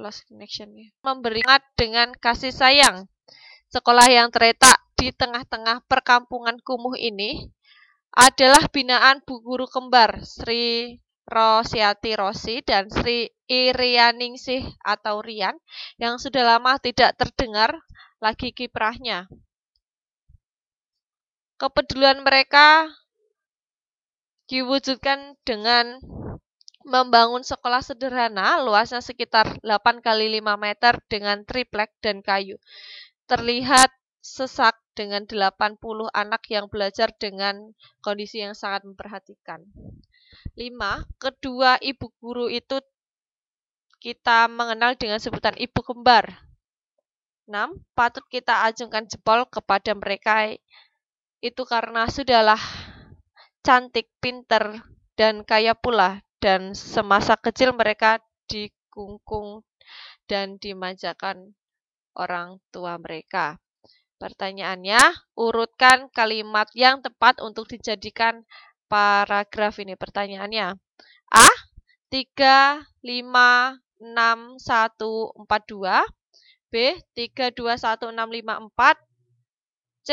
lost connectionnya. Memberi dengan kasih sayang. Sekolah yang terletak di tengah-tengah perkampungan kumuh ini adalah binaan Bu Guru Kembar Sri Rosiati Rosi dan Sri Irianingsih atau Rian yang sudah lama tidak terdengar lagi kiprahnya. Kepedulian mereka diwujudkan dengan membangun sekolah sederhana luasnya sekitar 8 kali 5 meter dengan triplek dan kayu. Terlihat sesak dengan 80 anak yang belajar dengan kondisi yang sangat memperhatikan. 5. Kedua ibu guru itu kita mengenal dengan sebutan ibu kembar. 6. Patut kita ajungkan jempol kepada mereka itu karena sudahlah cantik, pinter, dan kaya pula dan semasa kecil mereka dikungkung dan dimanjakan orang tua mereka. Pertanyaannya, urutkan kalimat yang tepat untuk dijadikan paragraf ini. Pertanyaannya, A. 3, 5, 6, 1, 4, 2 B. 3, 2, 1, 6, 5, 4 C.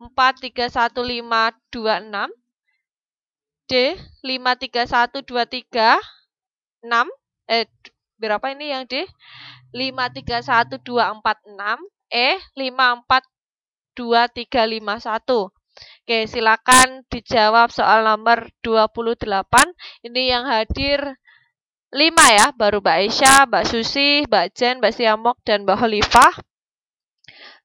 4, 3, 1, 5, 2, 6 D 6 eh berapa ini yang D 531246 E 542351 Oke, silakan dijawab soal nomor 28. Ini yang hadir 5 ya, baru Mbak Aisyah, Mbak Susi, Mbak Jen, Mbak Siamok, dan Mbak Holifah.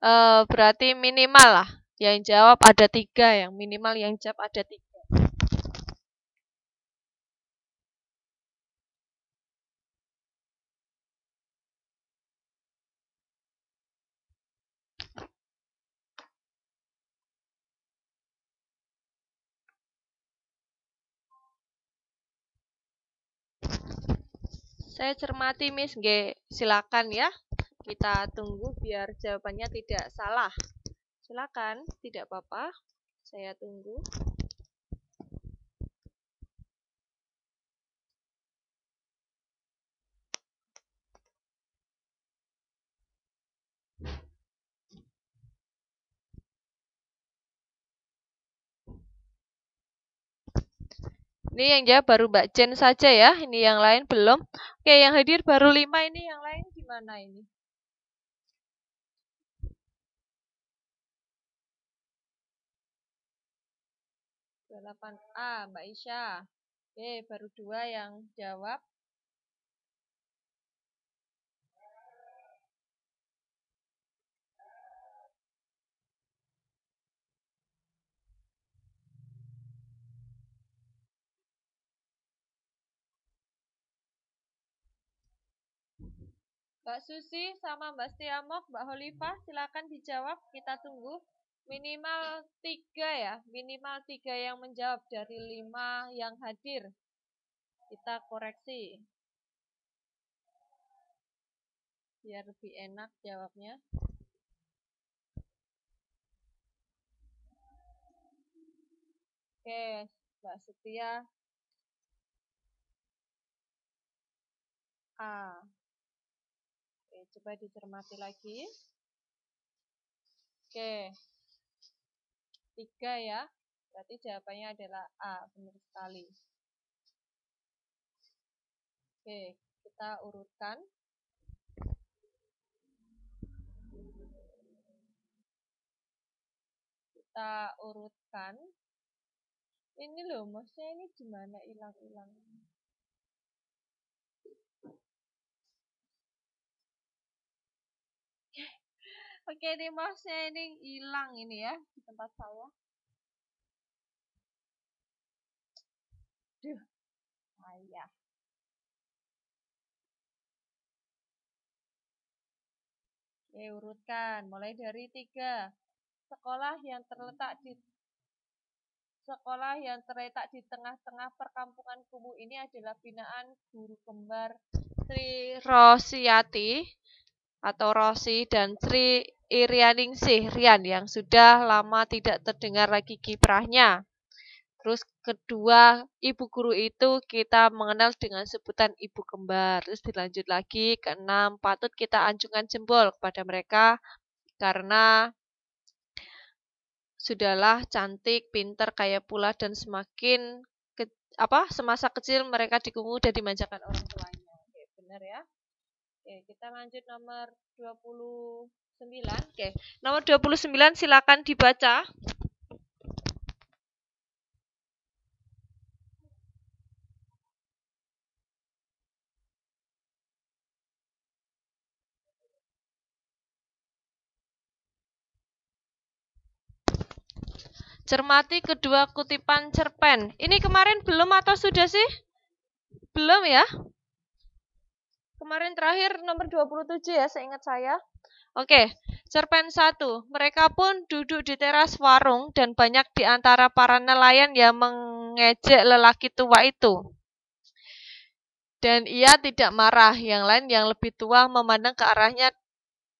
E, eh, berarti minimal lah yang jawab ada tiga yang minimal yang jawab ada tiga Saya cermati, Miss. G. Silakan ya. Kita tunggu biar jawabannya tidak salah. Silakan, tidak apa-apa. Saya tunggu. Ini yang jawab baru Mbak Jen saja ya. Ini yang lain belum. Oke, yang hadir baru lima ini. Yang lain gimana ini? Delapan A, Mbak Isha. Oke, baru dua yang jawab. Mbak Susi sama Mbak Stiamov, Mbak Holifah, silakan dijawab. Kita tunggu minimal tiga ya, minimal tiga yang menjawab dari lima yang hadir. Kita koreksi. Biar lebih enak jawabnya. Oke, Mbak Setia. A coba dicermati lagi. Oke. tiga ya. Berarti jawabannya adalah A, benar sekali. Oke, kita urutkan. Kita urutkan. Ini loh, maksudnya ini gimana hilang-hilang. Oke, okay, ini mouse-nya ini hilang ini ya di tempat saya. Duh, ayah. Oke, urutkan. Mulai dari tiga. Sekolah yang terletak di sekolah yang terletak di tengah-tengah perkampungan kumuh ini adalah binaan guru kembar Sri Rosiati atau Rosi dan Sri Irianingsih Rian yang sudah lama tidak terdengar lagi kiprahnya. Terus kedua ibu guru itu kita mengenal dengan sebutan ibu kembar. Terus dilanjut lagi keenam patut kita anjungan jempol kepada mereka karena sudahlah cantik, pintar, kaya pula dan semakin ke, apa semasa kecil mereka dikungu dan dimanjakan orang tuanya. Oke, benar ya. Oke, kita lanjut nomor 20 29. Oke. Nomor 29 silakan dibaca. Cermati kedua kutipan cerpen. Ini kemarin belum atau sudah sih? Belum ya? Kemarin terakhir nomor 27 ya, seingat saya. Oke, cerpen satu. Mereka pun duduk di teras warung dan banyak di antara para nelayan yang mengejek lelaki tua itu. Dan ia tidak marah. Yang lain yang lebih tua memandang ke arahnya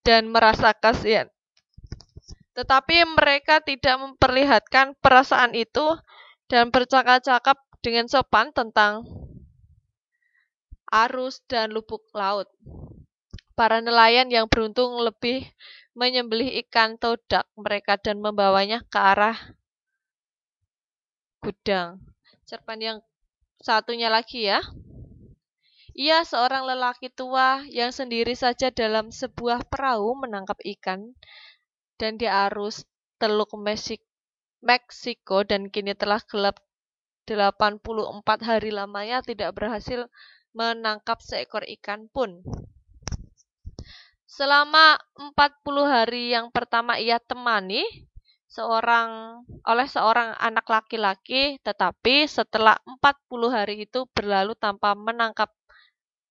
dan merasa kasihan. Tetapi mereka tidak memperlihatkan perasaan itu dan bercakap-cakap dengan sopan tentang arus, dan lubuk laut. Para nelayan yang beruntung lebih menyembelih ikan todak mereka dan membawanya ke arah gudang. Cerpen yang satunya lagi ya. Ia seorang lelaki tua yang sendiri saja dalam sebuah perahu menangkap ikan dan di arus Teluk Meksiko dan kini telah gelap 84 hari lamanya tidak berhasil menangkap seekor ikan pun. Selama 40 hari yang pertama ia temani seorang oleh seorang anak laki-laki, tetapi setelah 40 hari itu berlalu tanpa menangkap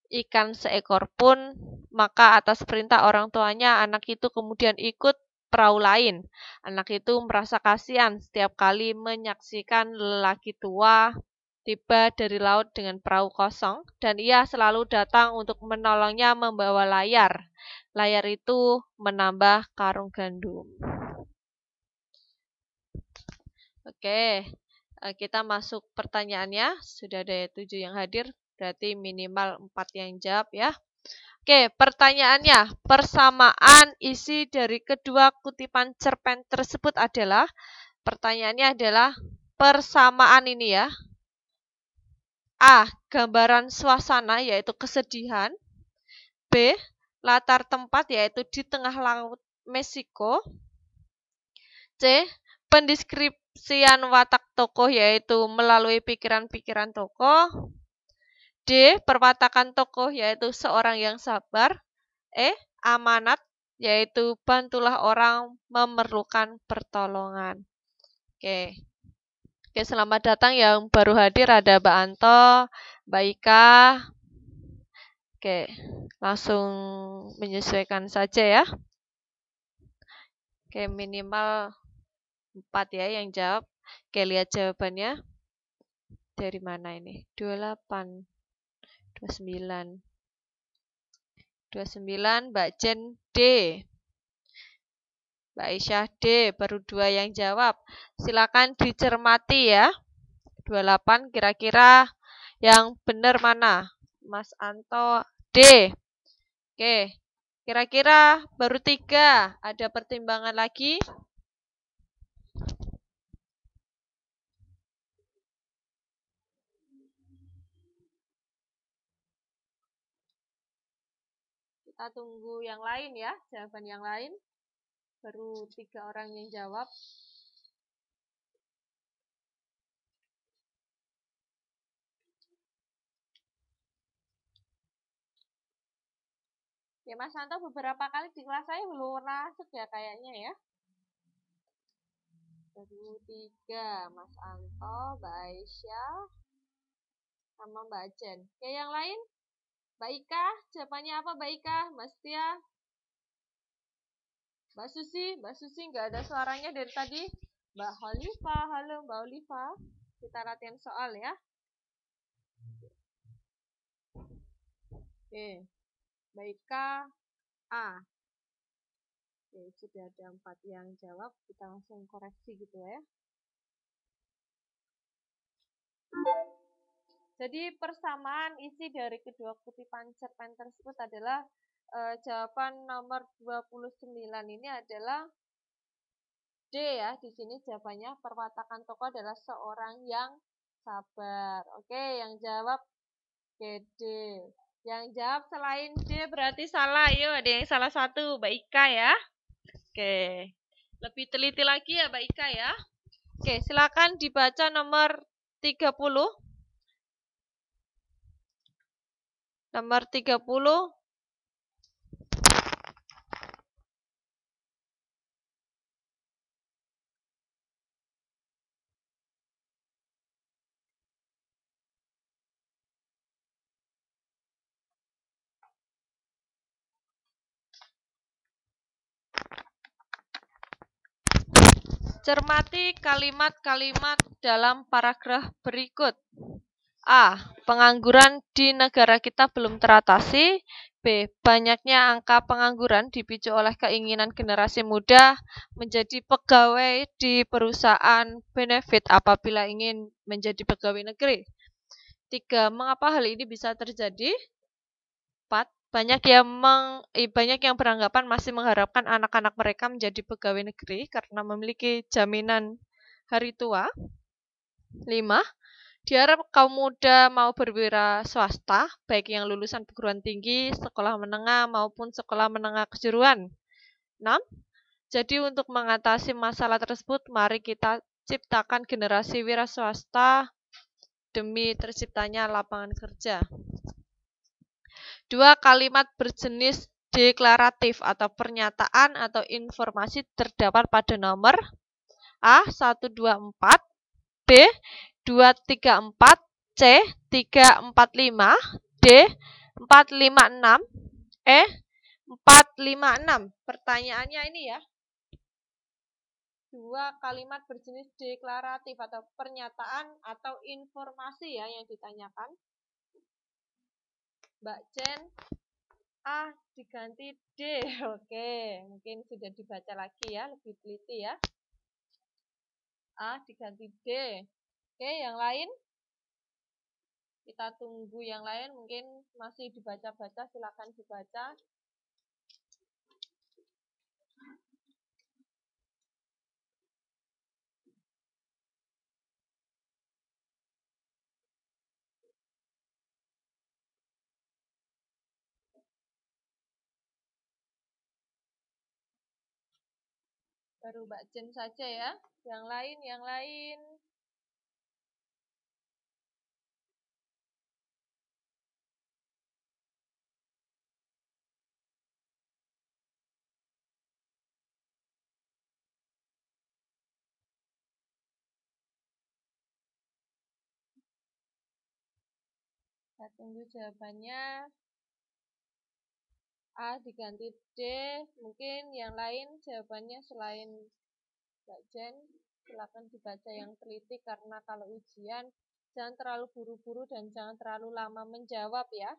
ikan seekor pun, maka atas perintah orang tuanya anak itu kemudian ikut perahu lain. Anak itu merasa kasihan setiap kali menyaksikan lelaki tua tiba dari laut dengan perahu kosong, dan ia selalu datang untuk menolongnya membawa layar. Layar itu menambah karung gandum. Oke, eh, kita masuk pertanyaannya. Sudah ada tujuh yang hadir, berarti minimal empat yang jawab ya. Oke, pertanyaannya, persamaan isi dari kedua kutipan cerpen tersebut adalah, pertanyaannya adalah persamaan ini ya, A. Gambaran suasana yaitu kesedihan. B. Latar tempat yaitu di tengah laut Meksiko. C. Pendeskripsian watak tokoh yaitu melalui pikiran-pikiran tokoh. D. Perwatakan tokoh yaitu seorang yang sabar. E. Amanat yaitu bantulah orang memerlukan pertolongan. Oke. Oke, selamat datang yang baru hadir ada Mbak Anto, Mbak Ika. Oke, langsung menyesuaikan saja ya. Oke, minimal 4 ya yang jawab. Oke, lihat jawabannya. Dari mana ini? 28, 29. 29, Mbak Jen D. Mbak Aisyah D, baru dua yang jawab. Silakan dicermati ya. 28 kira-kira yang benar mana? Mas Anto D. Oke, kira-kira baru tiga. Ada pertimbangan lagi? Kita tunggu yang lain ya, jawaban yang lain baru tiga orang yang jawab ya Mas Santo beberapa kali di kelas saya belum masuk ya kayaknya ya baru tiga Mas Anto Mbak Aisyah sama Mbak Jen oke ya, yang lain Mbak Ika jawabannya apa Mbak Ika Mas Tia Mbak Susi, Mbak Susi nggak ada suaranya dari tadi. Mbak Holifa, halo Mbak Holifa. Kita latihan soal ya. Oke, baik K, A. Oke, sudah ada empat yang jawab. Kita langsung koreksi gitu ya. Jadi persamaan isi dari kedua kutipan cerpen tersebut adalah uh, jawaban nomor 29 ini adalah D ya. Di sini jawabannya perwatakan Toko adalah seorang yang sabar. Oke, yang jawab D. Yang jawab selain D berarti salah. Yuk, ada yang salah satu, Mbak Ika ya. Oke. Lebih teliti lagi ya, Mbak Ika ya. Oke, silakan dibaca nomor 30. Nomor 30 Cermati kalimat-kalimat dalam paragraf berikut. A. Pengangguran di negara kita belum teratasi. B. Banyaknya angka pengangguran dipicu oleh keinginan generasi muda menjadi pegawai di perusahaan benefit apabila ingin menjadi pegawai negeri. 3. Mengapa hal ini bisa terjadi? 4 banyak yang meng, banyak yang beranggapan masih mengharapkan anak-anak mereka menjadi pegawai negeri karena memiliki jaminan hari tua. Lima, Diharap kaum muda mau berwira swasta, baik yang lulusan perguruan tinggi, sekolah menengah maupun sekolah menengah kejuruan. Enam, Jadi untuk mengatasi masalah tersebut, mari kita ciptakan generasi wira swasta demi terciptanya lapangan kerja. Dua kalimat berjenis deklaratif atau pernyataan atau informasi terdapat pada nomor A 124, B 234, C 345, D 456, E 456. Pertanyaannya ini ya. Dua kalimat berjenis deklaratif atau pernyataan atau informasi ya yang ditanyakan. Mbak Chen A ah, diganti D. Oke, mungkin sudah dibaca lagi ya, lebih teliti ya. A ah, diganti D. Oke, yang lain? Kita tunggu yang lain, mungkin masih dibaca-baca, silakan dibaca. Baru Mbak Jen saja ya. Yang lain, yang lain. Kita tunggu jawabannya. A diganti D mungkin yang lain jawabannya selain Mbak Jen silakan dibaca yang teliti karena kalau ujian jangan terlalu buru-buru dan jangan terlalu lama menjawab ya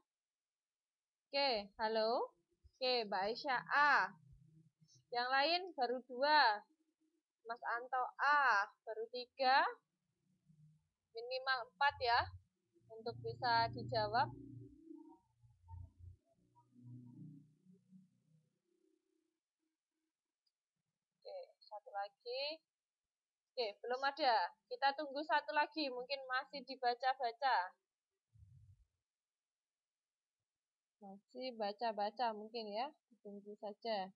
Oke halo Oke Mbak Aisyah A yang lain baru dua Mas Anto A baru tiga minimal empat ya untuk bisa dijawab lagi. Oke, belum ada. Kita tunggu satu lagi, mungkin masih dibaca-baca. Masih baca-baca mungkin ya, tunggu saja.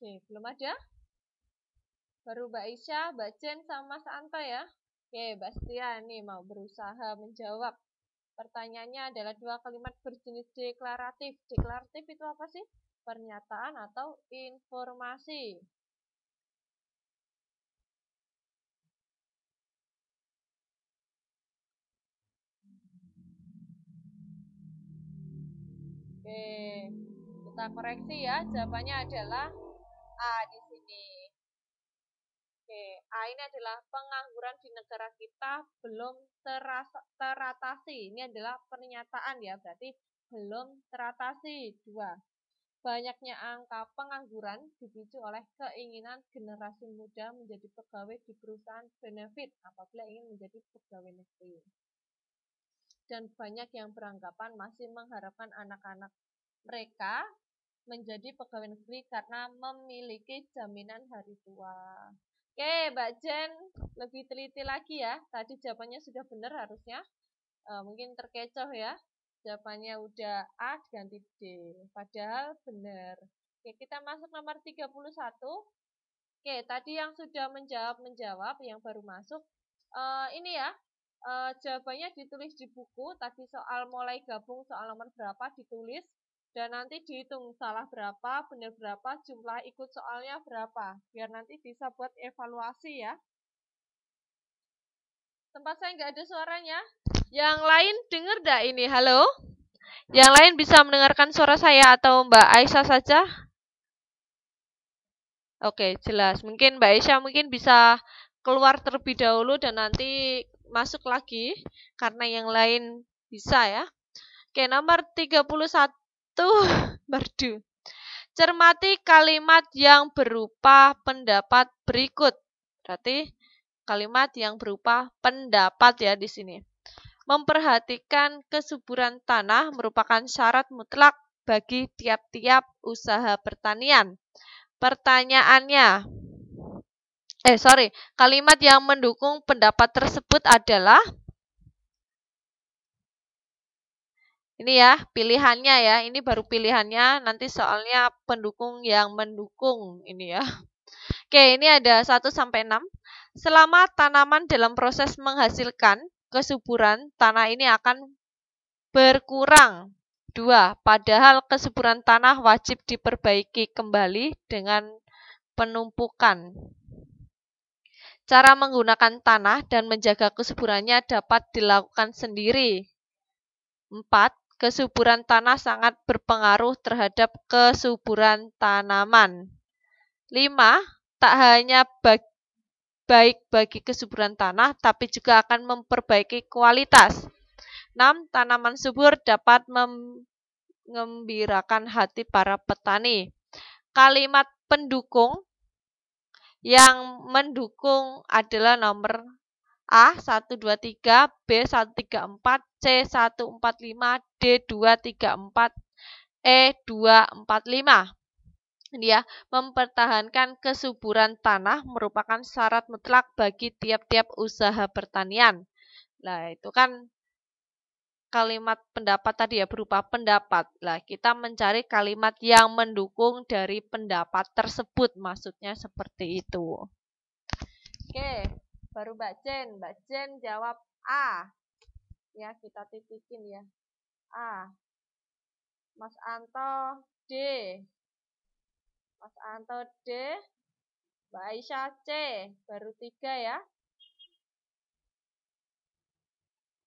Oke, belum ada? Baru Mbak Isya, Mbak Jen, sama Mas Anto ya. Oke, Bastian nih mau berusaha menjawab. Pertanyaannya adalah dua kalimat berjenis deklaratif. Deklaratif itu apa sih? pernyataan atau informasi. Oke, kita koreksi ya. Jawabannya adalah A di sini. Oke, A ini adalah pengangguran di negara kita belum terasa, teratasi. Ini adalah pernyataan ya, berarti belum teratasi. Dua. Banyaknya angka pengangguran dipicu oleh keinginan generasi muda menjadi pegawai di perusahaan benefit apabila ingin menjadi pegawai negeri. Dan banyak yang beranggapan masih mengharapkan anak-anak mereka menjadi pegawai negeri karena memiliki jaminan hari tua. Oke, Mbak Jen, lebih teliti lagi ya. Tadi jawabannya sudah benar harusnya. E, mungkin terkecoh ya jawabannya udah A ganti D padahal benar Oke, kita masuk nomor 31 Oke, tadi yang sudah menjawab-menjawab yang baru masuk uh, ini ya uh, jawabannya ditulis di buku tadi soal mulai gabung soal nomor berapa ditulis dan nanti dihitung salah berapa, benar berapa, jumlah ikut soalnya berapa, biar nanti bisa buat evaluasi ya. Tempat saya nggak ada suaranya. Yang lain dengar dah ini? Halo? Yang lain bisa mendengarkan suara saya atau Mbak Aisyah saja? Oke, jelas. Mungkin Mbak Aisyah mungkin bisa keluar terlebih dahulu dan nanti masuk lagi karena yang lain bisa ya. Oke, nomor 31 merdu. Cermati kalimat yang berupa pendapat berikut. Berarti kalimat yang berupa pendapat ya di sini. Memperhatikan kesuburan tanah merupakan syarat mutlak bagi tiap-tiap usaha pertanian. Pertanyaannya, eh sorry, kalimat yang mendukung pendapat tersebut adalah ini ya pilihannya ya ini baru pilihannya nanti soalnya pendukung yang mendukung ini ya oke ini ada 1 sampai 6 selama tanaman dalam proses menghasilkan kesuburan tanah ini akan berkurang. Dua, padahal kesuburan tanah wajib diperbaiki kembali dengan penumpukan. Cara menggunakan tanah dan menjaga kesuburannya dapat dilakukan sendiri. Empat, kesuburan tanah sangat berpengaruh terhadap kesuburan tanaman. Lima, tak hanya bagi baik bagi kesuburan tanah, tapi juga akan memperbaiki kualitas. 6. Tanaman subur dapat mengembirakan hati para petani. Kalimat pendukung yang mendukung adalah nomor A 123, B 134, C 145, D 234, E 245. Dia mempertahankan kesuburan tanah merupakan syarat mutlak bagi tiap-tiap usaha pertanian. Nah, itu kan kalimat pendapat tadi ya berupa pendapat. Lah, kita mencari kalimat yang mendukung dari pendapat tersebut, maksudnya seperti itu. Oke, baru Mbak Jen. Mbak Jen jawab A. Ya, kita titikin ya. A. Mas Anto D. Mas Anto D, Mbak Aisyah C, baru tiga ya.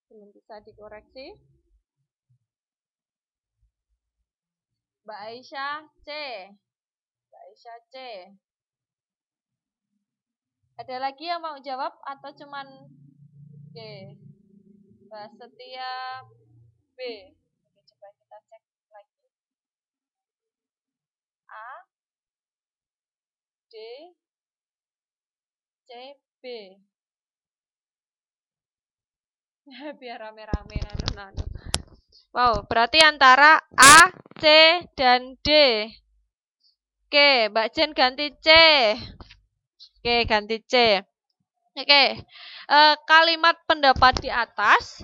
Belum bisa dikoreksi. Mbak Aisyah C, Mbak Aisyah C. Ada lagi yang mau jawab atau cuman Oke. Mbak Setia B. Oke, coba kita cek lagi. A. C B biar rame-rame nano nano wow berarti antara A C dan D oke Mbak Jen ganti C oke ganti C oke e, kalimat pendapat di atas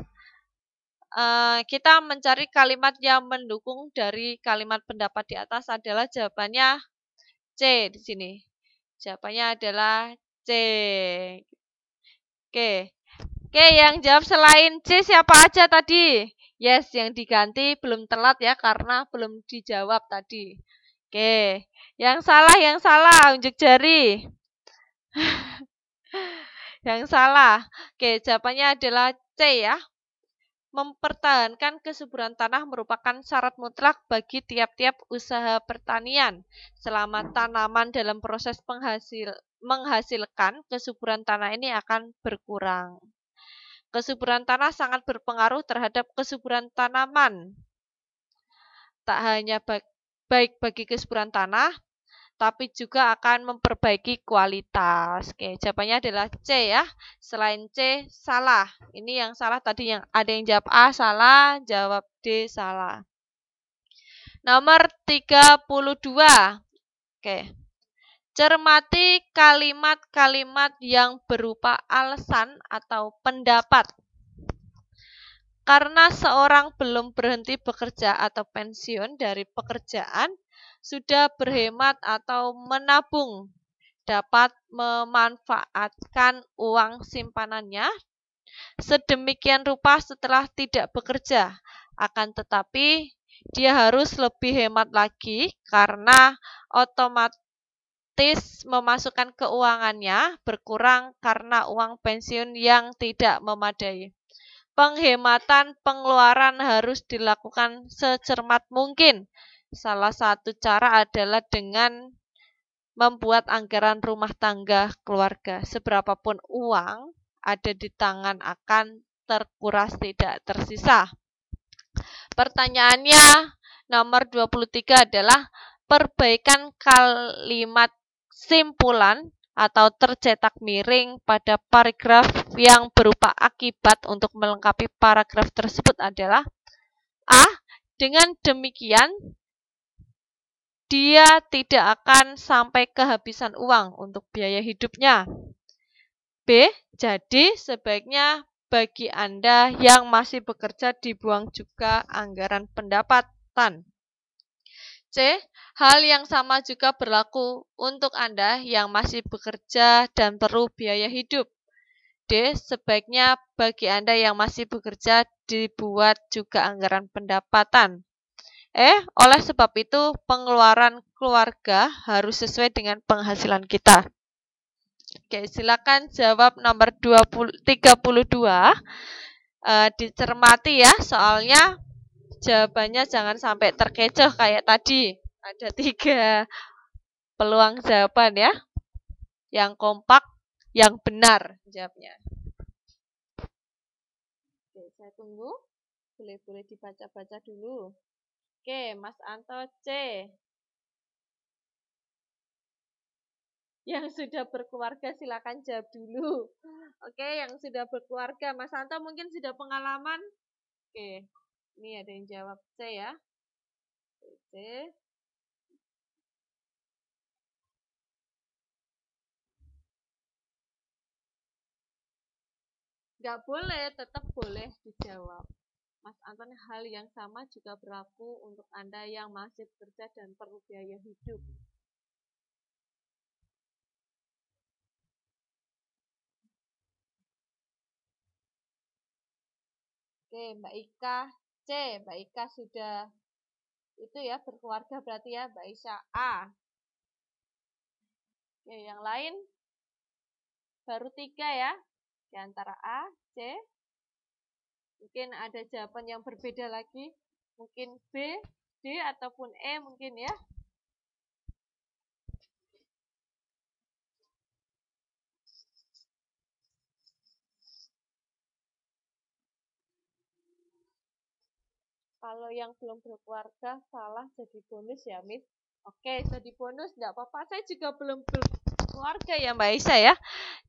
E, kita mencari kalimat yang mendukung dari kalimat pendapat di atas adalah jawabannya C di sini. Jawabannya adalah C. Oke. Oke, yang jawab selain C siapa aja tadi? Yes, yang diganti belum telat ya karena belum dijawab tadi. Oke. Yang salah, yang salah, unjuk jari. yang salah. Oke, jawabannya adalah C ya mempertahankan kesuburan tanah merupakan syarat mutlak bagi tiap-tiap usaha pertanian. Selama tanaman dalam proses penghasil, menghasilkan, kesuburan tanah ini akan berkurang. Kesuburan tanah sangat berpengaruh terhadap kesuburan tanaman. Tak hanya baik bagi kesuburan tanah, tapi juga akan memperbaiki kualitas. Oke, jawabannya adalah C ya. Selain C, salah. Ini yang salah tadi yang ada yang jawab A salah, jawab D salah. Nomor 32. Oke. Cermati kalimat-kalimat yang berupa alasan atau pendapat. Karena seorang belum berhenti bekerja atau pensiun dari pekerjaan, sudah berhemat atau menabung dapat memanfaatkan uang simpanannya sedemikian rupa setelah tidak bekerja. Akan tetapi, dia harus lebih hemat lagi karena otomatis memasukkan keuangannya berkurang karena uang pensiun yang tidak memadai. Penghematan pengeluaran harus dilakukan secermat mungkin Salah satu cara adalah dengan membuat anggaran rumah tangga keluarga. Seberapapun uang ada di tangan akan terkuras tidak tersisa. Pertanyaannya nomor 23 adalah perbaikan kalimat simpulan atau tercetak miring pada paragraf yang berupa akibat untuk melengkapi paragraf tersebut adalah A. Dengan demikian, dia tidak akan sampai kehabisan uang untuk biaya hidupnya. B. Jadi sebaiknya bagi Anda yang masih bekerja dibuang juga anggaran pendapatan. C. Hal yang sama juga berlaku untuk Anda yang masih bekerja dan perlu biaya hidup. D. Sebaiknya bagi Anda yang masih bekerja dibuat juga anggaran pendapatan. Eh, oleh sebab itu pengeluaran keluarga harus sesuai dengan penghasilan kita. Oke, silakan jawab nomor 20, 32. E, dicermati ya, soalnya jawabannya jangan sampai terkecoh kayak tadi. Ada tiga peluang jawaban ya. Yang kompak, yang benar jawabnya. Oke, saya tunggu. Boleh-boleh dibaca-baca dulu. Oke, Mas Anto C. Yang sudah berkeluarga silakan jawab dulu. Oke, yang sudah berkeluarga, Mas Anto mungkin sudah pengalaman. Oke, ini ada yang jawab C ya. C. Nggak boleh, tetap boleh dijawab. Mas Anton, hal yang sama juga berlaku untuk Anda yang masih bekerja dan perlu biaya hidup. Oke, Mbak Ika. C, Mbak Ika sudah itu ya berkeluarga berarti ya Mbak Isha, A. Oke, yang lain baru tiga ya di antara A, C, Mungkin ada jawaban yang berbeda lagi. Mungkin B, D, ataupun E mungkin ya. Kalau yang belum berkeluarga salah jadi bonus ya, Miss. Oke, jadi bonus tidak apa-apa. Saya juga belum berkeluarga ya, Mbak Isa ya.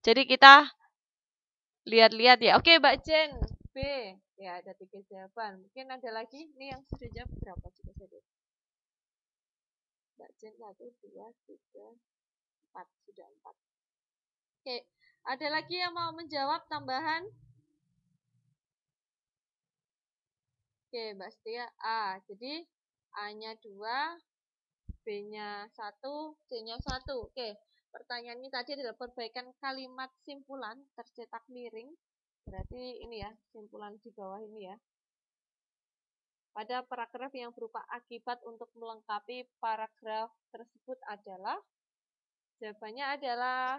Jadi kita lihat-lihat ya. Oke, Mbak Jen, B ya ada tiga jawaban mungkin ada lagi ini yang sudah jam berapa juga saya Mbak Jen satu dua tiga empat sudah empat oke ada lagi yang mau menjawab tambahan oke Mbak Setia A jadi A nya dua B nya satu C nya satu oke pertanyaan ini tadi adalah perbaikan kalimat simpulan tercetak miring Berarti ini ya, simpulan di bawah ini ya. Pada paragraf yang berupa akibat untuk melengkapi paragraf tersebut adalah jawabannya adalah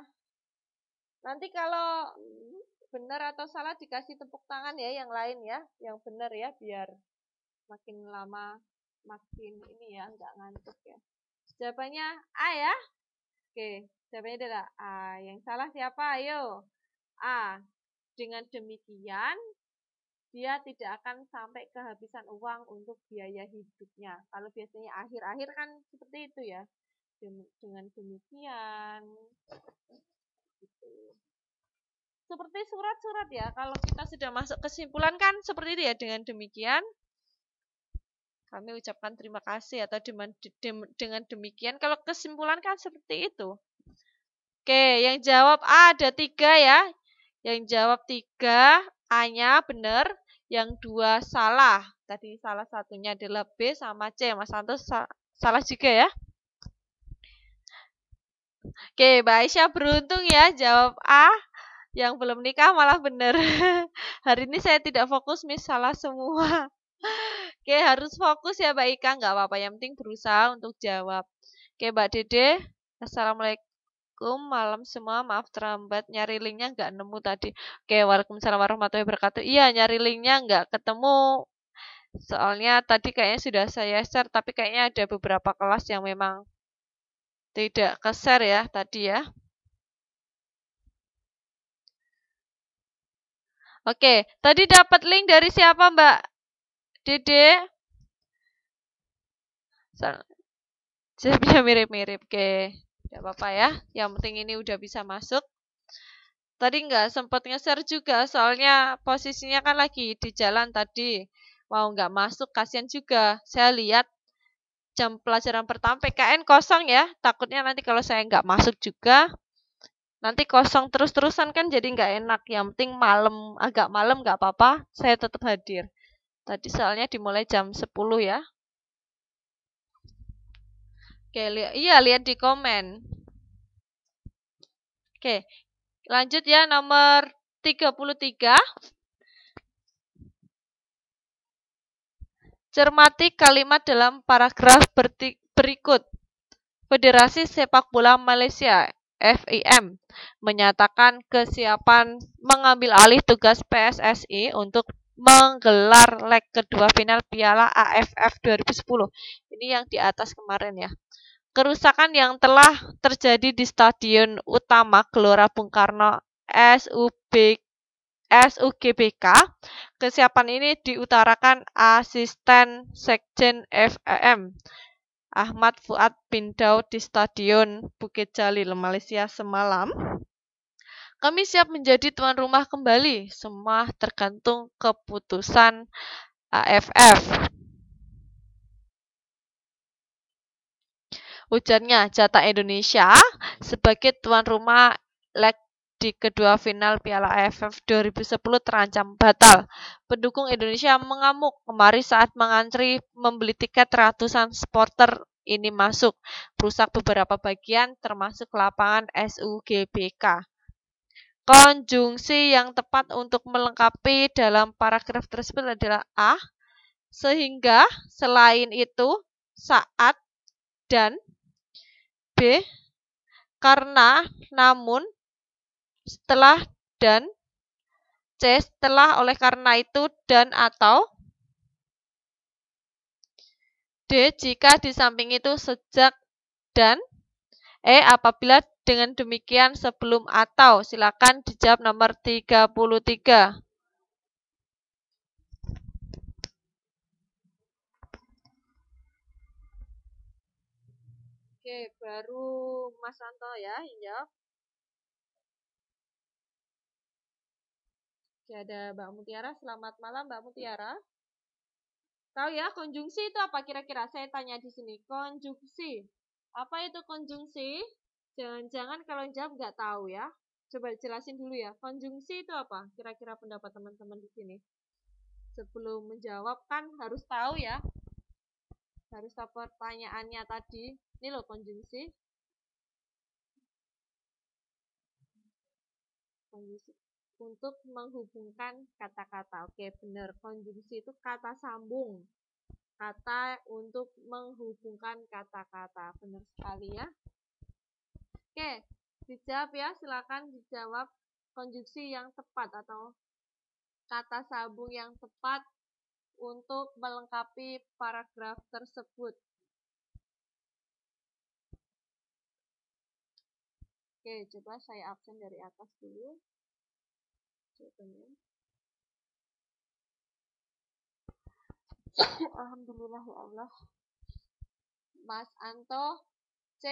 nanti kalau benar atau salah dikasih tepuk tangan ya yang lain ya, yang benar ya biar makin lama makin ini ya nggak ngantuk ya. Jawabannya A ya. Oke, jawabannya adalah A. Yang salah siapa? Ayo. A. Dengan demikian, dia tidak akan sampai kehabisan uang untuk biaya hidupnya. Kalau biasanya akhir-akhir kan seperti itu ya. Dengan demikian, gitu. seperti surat-surat ya. Kalau kita sudah masuk kesimpulan kan seperti itu ya. Dengan demikian, kami ucapkan terima kasih atau dengan, dengan demikian. Kalau kesimpulan kan seperti itu. Oke, yang jawab A ada tiga ya. Yang jawab tiga A-nya benar, yang dua salah. Tadi salah satunya adalah B sama C. Mas Santo salah juga ya. Oke, Mbak Aisyah beruntung ya jawab A. Yang belum nikah malah benar. Hari ini saya tidak fokus, Miss salah semua. Oke, harus fokus ya Mbak Ika, nggak apa-apa. Yang penting berusaha untuk jawab. Oke, Mbak Dede, Assalamualaikum. Assalamualaikum malam semua. Maaf terlambat nyari linknya nggak nemu tadi. Oke, Waalaikumsalam warahmatullahi wabarakatuh. Iya, nyari linknya nggak ketemu. Soalnya tadi kayaknya sudah saya share, tapi kayaknya ada beberapa kelas yang memang tidak ke-share ya tadi ya. Oke, tadi dapat link dari siapa Mbak? Dede? Saya bisa mirip-mirip, oke. Tidak apa-apa ya. Yang penting ini udah bisa masuk. Tadi nggak sempat ngeser juga, soalnya posisinya kan lagi di jalan tadi. Mau nggak masuk, kasihan juga. Saya lihat jam pelajaran pertama PKN kosong ya. Takutnya nanti kalau saya nggak masuk juga, nanti kosong terus-terusan kan jadi nggak enak. Yang penting malam, agak malam nggak apa-apa, saya tetap hadir. Tadi soalnya dimulai jam 10 ya, Oke, li iya lihat di komen. Oke, lanjut ya nomor 33. Cermati kalimat dalam paragraf berikut. Federasi Sepak Bola Malaysia FIM menyatakan kesiapan mengambil alih tugas PSSI untuk menggelar leg kedua final Piala AFF 2010. Ini yang di atas kemarin ya kerusakan yang telah terjadi di Stadion Utama Gelora Bung Karno SUB SUGBK. Kesiapan ini diutarakan asisten Sekjen FEM Ahmad Fuad bin Daud di Stadion Bukit Jalil, Malaysia semalam. Kami siap menjadi tuan rumah kembali, semua tergantung keputusan AFF. Hujannya jatah Indonesia sebagai tuan rumah leg di kedua final Piala AFF 2010 terancam batal. Pendukung Indonesia mengamuk kemari saat mengantri membeli tiket ratusan supporter ini masuk, rusak beberapa bagian termasuk lapangan SUGBK. Konjungsi yang tepat untuk melengkapi dalam paragraf tersebut adalah A, sehingga selain itu, saat, dan B karena namun setelah dan C setelah oleh karena itu dan atau D jika di samping itu sejak dan E apabila dengan demikian sebelum atau silakan dijawab nomor 33 Oke, baru Mas Santo ya, Injap. Oke, ada Mbak Mutiara. Selamat malam, Mbak Mutiara. Tahu ya, konjungsi itu apa kira-kira? Saya tanya di sini. Konjungsi. Apa itu konjungsi? Jangan-jangan kalau jawab nggak tahu ya. Coba jelasin dulu ya. Konjungsi itu apa? Kira-kira pendapat teman-teman di sini. Sebelum menjawab kan harus tahu ya dari soal pertanyaannya tadi ini loh konjungsi konjungsi untuk menghubungkan kata-kata oke benar konjungsi itu kata sambung kata untuk menghubungkan kata-kata benar sekali ya oke dijawab ya silakan dijawab konjungsi yang tepat atau kata sambung yang tepat untuk melengkapi paragraf tersebut. Oke, coba saya absen dari atas dulu. Alhamdulillah ya Allah. Mas Anto C.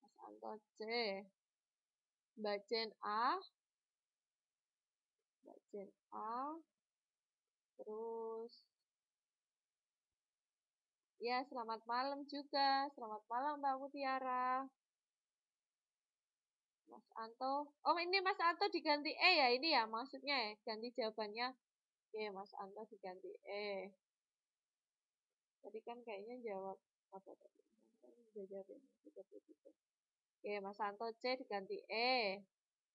Mas Anto C. Mbak Jen A. Mbak Jen A terus ya selamat malam juga selamat malam Mbak Mutiara Mas Anto oh ini Mas Anto diganti E ya ini ya maksudnya ya ganti jawabannya oke Mas Anto diganti E tadi kan kayaknya jawab apa tadi udah jawab ini gitu. oke Mas Anto C diganti E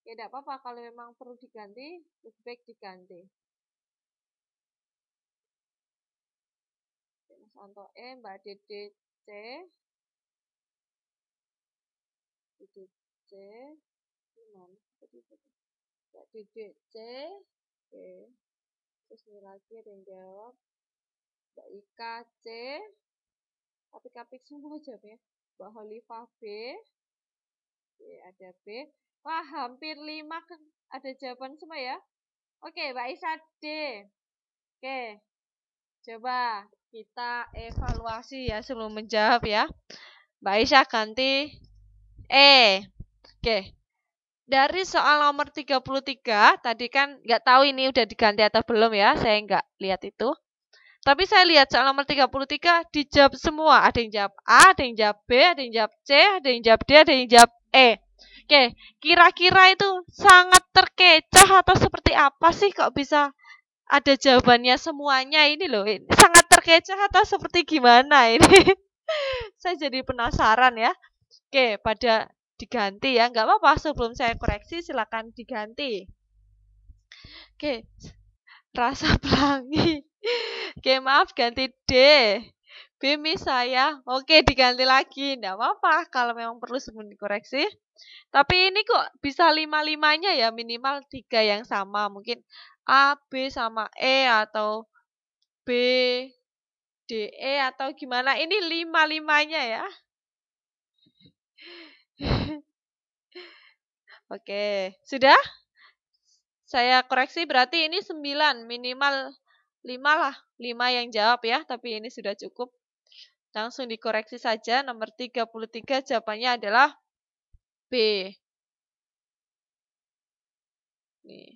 ya tidak apa-apa kalau memang perlu diganti lebih baik diganti Contoh E Mbak DDC DDC gimana Mbak DDC oke terus ini lagi ada yang jawab Mbak Ika C apik-apik semua jawabnya Mbak Holifah B oke ada B wah hampir 5 ada jawaban semua ya oke Mbak Isa D oke coba kita evaluasi ya sebelum menjawab ya. Mbak Aisyah ganti E. Oke. Dari soal nomor 33, tadi kan nggak tahu ini udah diganti atau belum ya, saya nggak lihat itu. Tapi saya lihat soal nomor 33 dijawab semua. Ada yang jawab A, ada yang jawab B, ada yang jawab C, ada yang jawab D, ada yang jawab E. Oke, kira-kira itu sangat terkecoh atau seperti apa sih kok bisa ada jawabannya semuanya ini loh. Ini Sangat kecoh atau seperti gimana ini? saya jadi penasaran ya. Oke, pada diganti ya. Nggak apa-apa, sebelum saya koreksi silakan diganti. Oke, rasa pelangi. Oke, maaf ganti D. Bimi saya, oke diganti lagi. Nggak apa-apa kalau memang perlu sebelum dikoreksi. Tapi ini kok bisa lima-limanya ya, minimal tiga yang sama. Mungkin A, B sama E atau B, DE atau gimana. Ini lima-limanya ya. Oke, sudah? Saya koreksi berarti ini 9, minimal 5 lah. 5 yang jawab ya, tapi ini sudah cukup. Langsung dikoreksi saja, nomor 33 jawabannya adalah B. Nih.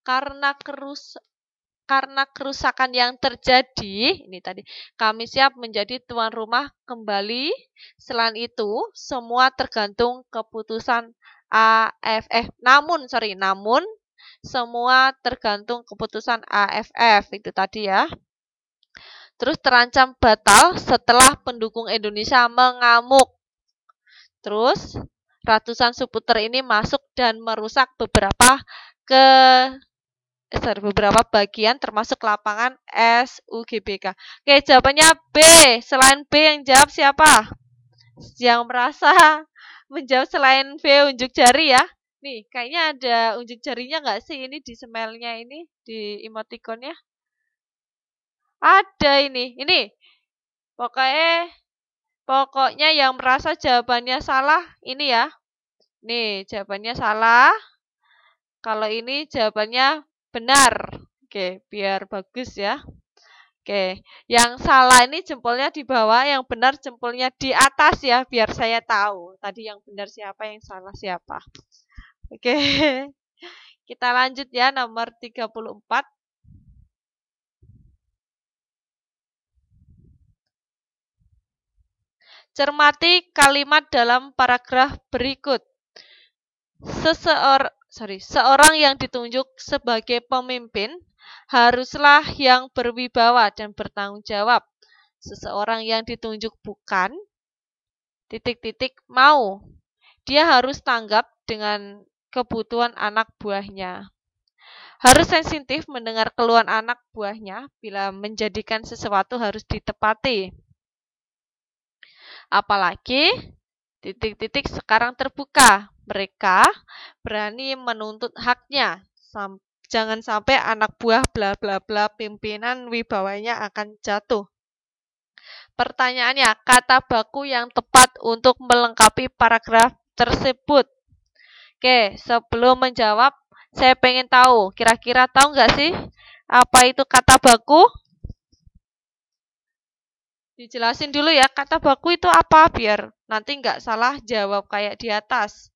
Karena kerus karena kerusakan yang terjadi, ini tadi, kami siap menjadi tuan rumah kembali. Selain itu, semua tergantung keputusan AFF. Namun, sorry, namun semua tergantung keputusan AFF itu tadi ya. Terus terancam batal setelah pendukung Indonesia mengamuk. Terus ratusan supporter ini masuk dan merusak beberapa ke eh, sorry, beberapa bagian termasuk lapangan SUGBK. Oke, jawabannya B. Selain B yang jawab siapa? Yang merasa menjawab selain B unjuk jari ya. Nih, kayaknya ada unjuk jarinya nggak sih ini di semelnya ini, di emoticonnya? Ada ini, ini. Pokoknya, pokoknya yang merasa jawabannya salah, ini ya. Nih, jawabannya salah. Kalau ini jawabannya Benar. Oke, biar bagus ya. Oke, yang salah ini jempolnya di bawah, yang benar jempolnya di atas ya, biar saya tahu tadi yang benar siapa, yang salah siapa. Oke, kita lanjut ya, nomor 34. Cermati kalimat dalam paragraf berikut. Seseor sorry, seorang yang ditunjuk sebagai pemimpin haruslah yang berwibawa dan bertanggung jawab. Seseorang yang ditunjuk bukan titik-titik mau. Dia harus tanggap dengan kebutuhan anak buahnya. Harus sensitif mendengar keluhan anak buahnya bila menjadikan sesuatu harus ditepati. Apalagi titik-titik sekarang terbuka mereka berani menuntut haknya. Sam jangan sampai anak buah bla bla bla pimpinan wibawanya akan jatuh. Pertanyaannya, kata baku yang tepat untuk melengkapi paragraf tersebut. Oke, sebelum menjawab, saya pengen tahu, kira-kira tahu nggak sih apa itu kata baku? Dijelasin dulu ya, kata baku itu apa biar nanti nggak salah jawab kayak di atas.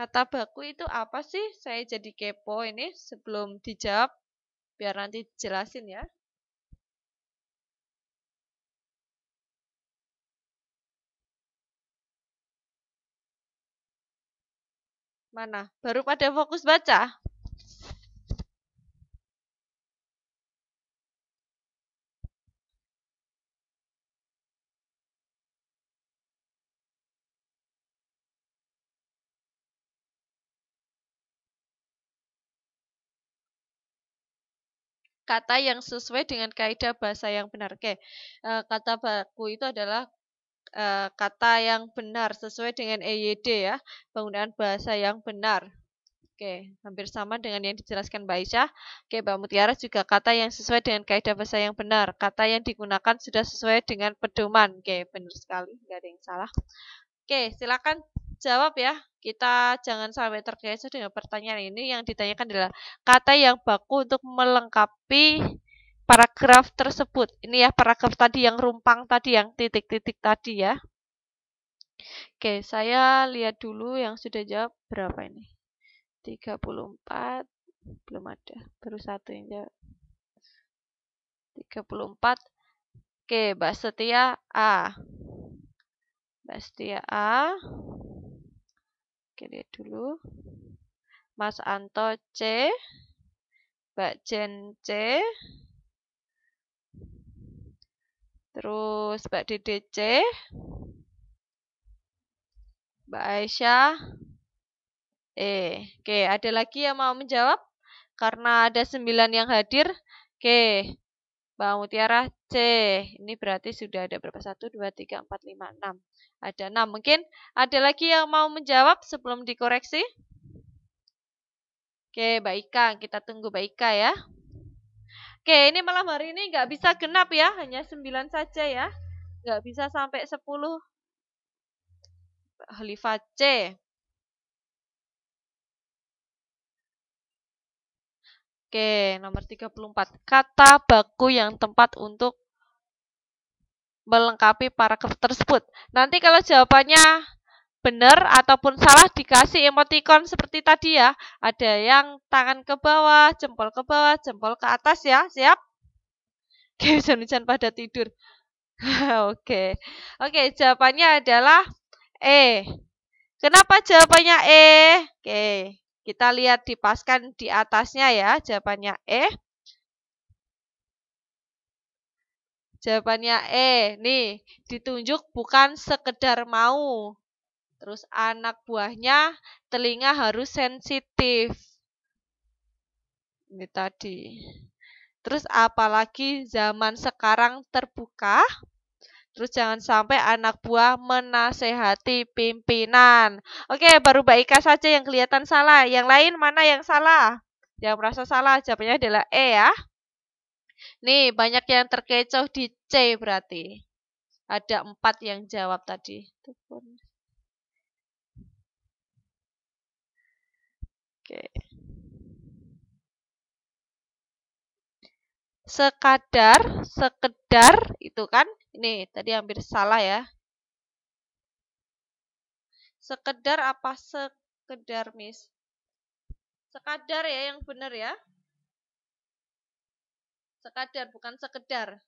Kata baku itu apa sih? Saya jadi kepo ini sebelum dijawab biar nanti jelasin ya. Mana? Baru pada fokus baca? kata yang sesuai dengan kaidah bahasa yang benar. Oke, uh, kata baku itu adalah uh, kata yang benar sesuai dengan EYD ya, penggunaan bahasa yang benar. Oke, hampir sama dengan yang dijelaskan Mbak Isha. Oke, Mbak Mutiara juga kata yang sesuai dengan kaidah bahasa yang benar. Kata yang digunakan sudah sesuai dengan pedoman. Oke, benar sekali, nggak ada yang salah. Oke, silakan jawab ya. Kita jangan sampai terkecoh dengan pertanyaan ini. Yang ditanyakan adalah kata yang baku untuk melengkapi paragraf tersebut. Ini ya paragraf tadi yang rumpang tadi, yang titik-titik tadi ya. Oke, saya lihat dulu yang sudah jawab berapa ini. 34 belum ada, baru satu yang jawab. 34. Oke, Mbak Setia A. Mbak Setia A. Oke lihat dulu. Mas Anto C. Mbak Jen C. Terus Mbak Dede C. Mbak Aisyah E. Oke, ada lagi yang mau menjawab? Karena ada sembilan yang hadir. Oke. Mbak Mutiara C. Ini berarti sudah ada berapa? 1, 2, 3, 4, 5, 6. Ada 6. Mungkin ada lagi yang mau menjawab sebelum dikoreksi? Oke, Mbak Ika. Kita tunggu Mbak Ika ya. Oke, ini malam hari ini nggak bisa genap ya. Hanya 9 saja ya. Nggak bisa sampai 10. Halifah C. Oke, nomor 34. Kata baku yang tempat untuk melengkapi paragraf tersebut. Nanti kalau jawabannya benar ataupun salah dikasih emoticon seperti tadi ya. Ada yang tangan ke bawah, jempol ke bawah, jempol ke atas ya. Siap? Oke, hujan-hujan pada tidur. Oke. Oke, jawabannya adalah E. Kenapa jawabannya E? Oke. Kita lihat dipaskan di atasnya ya, jawabannya E. Jawabannya E. Nih, ditunjuk bukan sekedar mau. Terus anak buahnya telinga harus sensitif. Ini tadi. Terus apalagi zaman sekarang terbuka, Terus jangan sampai anak buah menasehati pimpinan. Oke, baru Mbak Ika saja yang kelihatan salah. Yang lain mana yang salah? Yang merasa salah jawabannya adalah E ya. Nih, banyak yang terkecoh di C berarti. Ada empat yang jawab tadi. Oke. Sekadar, sekedar, itu kan ini tadi hampir salah ya. Sekedar apa sekedar miss? Sekadar ya yang benar ya. Sekadar bukan sekedar.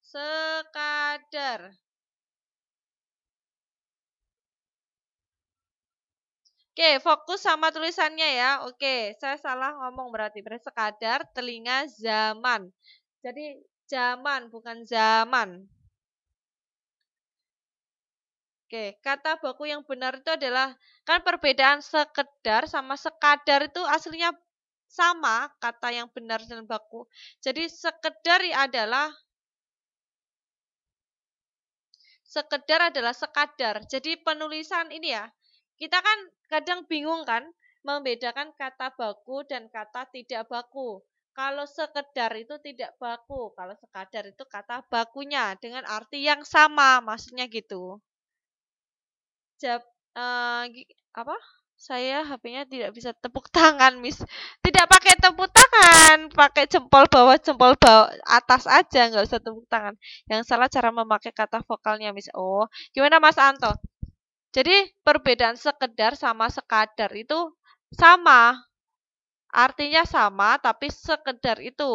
Sekadar. Oke, fokus sama tulisannya ya. Oke, saya salah ngomong berarti. Berarti sekadar telinga zaman. Jadi zaman bukan zaman. Oke, kata baku yang benar itu adalah kan perbedaan sekedar sama sekadar itu aslinya sama kata yang benar dan baku. Jadi sekedar adalah sekedar adalah sekadar. Jadi penulisan ini ya, kita kan kadang bingung kan membedakan kata baku dan kata tidak baku. Kalau sekedar itu tidak baku, kalau sekadar itu kata bakunya dengan arti yang sama, maksudnya gitu. Jab, uh, apa? Saya HP-nya tidak bisa tepuk tangan, Miss. Tidak pakai tepuk tangan, pakai jempol bawah, jempol bawah, atas aja, nggak usah tepuk tangan. Yang salah cara memakai kata vokalnya, Miss. Oh, gimana Mas Anto? Jadi perbedaan sekedar sama sekadar itu sama. Artinya sama, tapi sekedar itu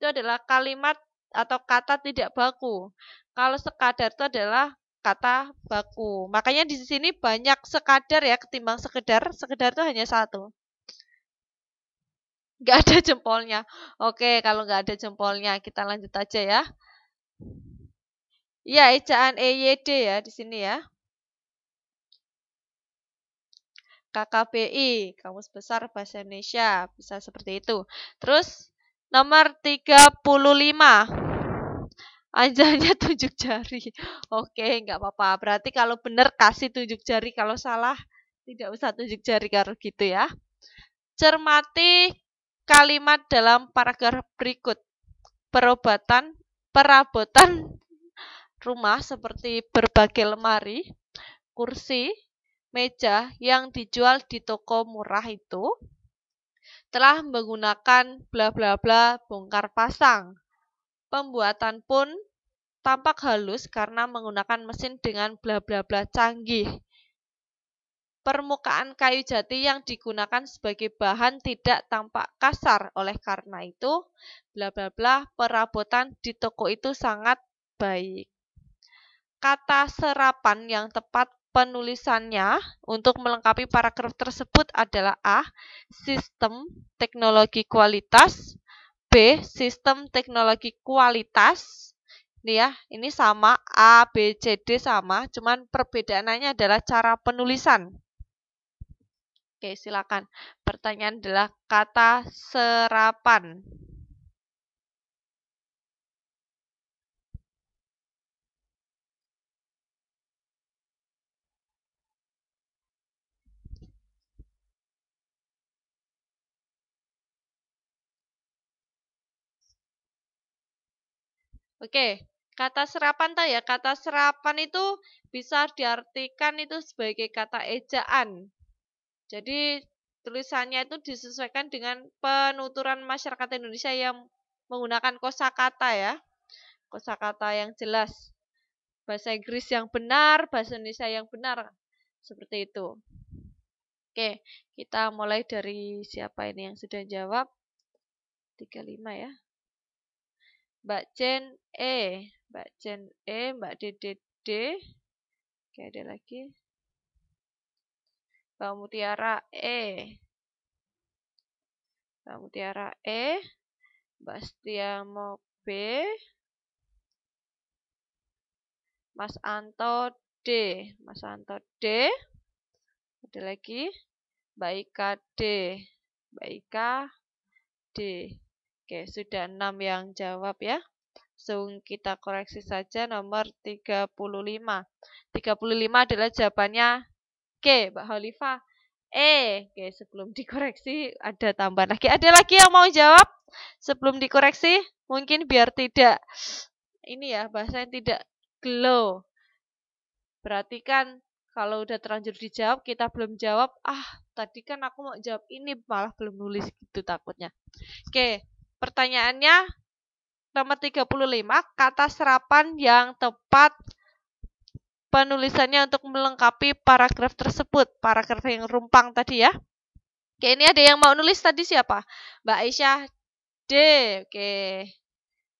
itu adalah kalimat atau kata tidak baku. Kalau sekadar itu adalah kata baku. Makanya di sini banyak sekadar ya ketimbang sekedar. Sekedar itu hanya satu. Nggak ada jempolnya. Oke, kalau nggak ada jempolnya kita lanjut aja ya. Ya, ejaan EYD ya di sini ya. KKBI, Kamus Besar Bahasa Indonesia, bisa seperti itu. Terus nomor 35. Anjanya tunjuk jari. Oke, nggak apa-apa. Berarti kalau benar kasih tunjuk jari, kalau salah tidak usah tunjuk jari kalau gitu ya. Cermati kalimat dalam paragraf berikut. Perobatan, perabotan rumah seperti berbagai lemari, kursi, meja yang dijual di toko murah itu telah menggunakan bla bla bla bongkar pasang. Pembuatan pun tampak halus karena menggunakan mesin dengan bla bla bla canggih. Permukaan kayu jati yang digunakan sebagai bahan tidak tampak kasar, oleh karena itu, bla bla bla perabotan di toko itu sangat baik. Kata serapan yang tepat penulisannya untuk melengkapi paragraf tersebut adalah A. Sistem teknologi kualitas B. Sistem teknologi kualitas ini ya, ini sama A, B, C, D sama, cuman perbedaannya adalah cara penulisan. Oke, silakan. Pertanyaan adalah kata serapan. Oke, kata serapan tahu ya? Kata serapan itu bisa diartikan itu sebagai kata ejaan. Jadi tulisannya itu disesuaikan dengan penuturan masyarakat Indonesia yang menggunakan kosakata ya. Kosakata yang jelas. Bahasa Inggris yang benar, bahasa Indonesia yang benar. Seperti itu. Oke, kita mulai dari siapa ini yang sudah jawab? 35 ya. Mbak Chen E, Mbak Chen E, Mbak DDD. Oke, ada lagi. Mbak Mutiara E. Mbak Mutiara E, Mbak Setiamo B, Mas Anto D, Mas Anto D. Ada lagi Mbak Ika D, Mbak Ika D. Oke, sudah 6 yang jawab ya. So, kita koreksi saja nomor 35. 35 adalah jawabannya Oke, Mbak Halifah. E. Oke, sebelum dikoreksi ada tambahan lagi. Ada lagi yang mau jawab? Sebelum dikoreksi, mungkin biar tidak ini ya, bahasanya tidak glow. Berarti kan kalau udah terlanjur dijawab kita belum jawab ah tadi kan aku mau jawab ini malah belum nulis gitu takutnya oke Pertanyaannya nomor 35, kata serapan yang tepat penulisannya untuk melengkapi paragraf tersebut, paragraf yang rumpang tadi ya. Oke, ini ada yang mau nulis tadi siapa? Mbak Aisyah D. Oke.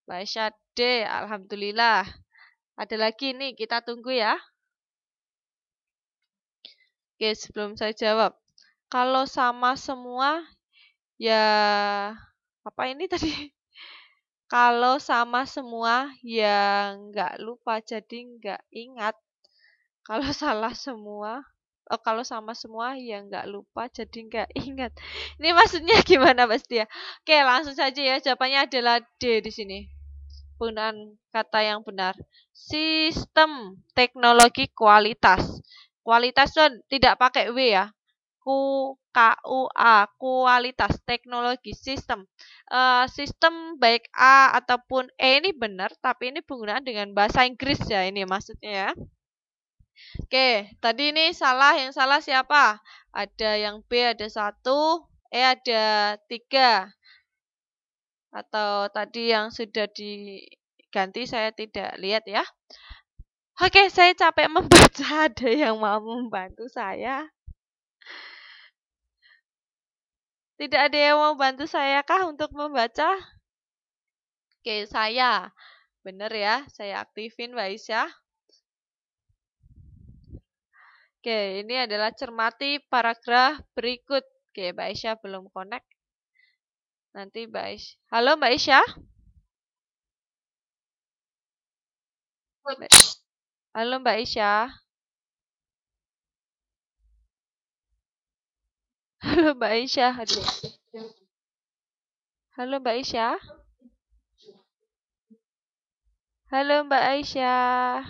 Mbak Aisyah D, alhamdulillah. Ada lagi nih, kita tunggu ya. Oke, sebelum saya jawab. Kalau sama semua, ya apa ini tadi? Kalau sama semua ya nggak lupa jadi nggak ingat. Kalau salah semua, oh, kalau sama semua ya nggak lupa jadi nggak ingat. Ini maksudnya gimana Mas Dia? Oke langsung saja ya jawabannya adalah D di sini. Penggunaan kata yang benar. Sistem teknologi kualitas. Kualitas itu tidak pakai W ya. Ku KUA kualitas teknologi sistem uh, sistem baik A ataupun E ini benar tapi ini penggunaan dengan bahasa Inggris ya ini ya maksudnya ya Oke tadi ini salah yang salah siapa ada yang B ada satu E ada tiga atau tadi yang sudah diganti saya tidak lihat ya Oke, saya capek membaca. Ada yang mau membantu saya? Tidak ada yang mau bantu saya kah untuk membaca? Oke, saya. bener ya, saya aktifin Mbak Isya. Oke, ini adalah cermati paragraf berikut. Oke, Mbak Isya belum connect. Nanti Mbak Isya. Halo Mbak Isya? Halo Mbak Isya? Halo Mbak Aisyah. Halo Mbak Aisyah. Halo Mbak Aisyah.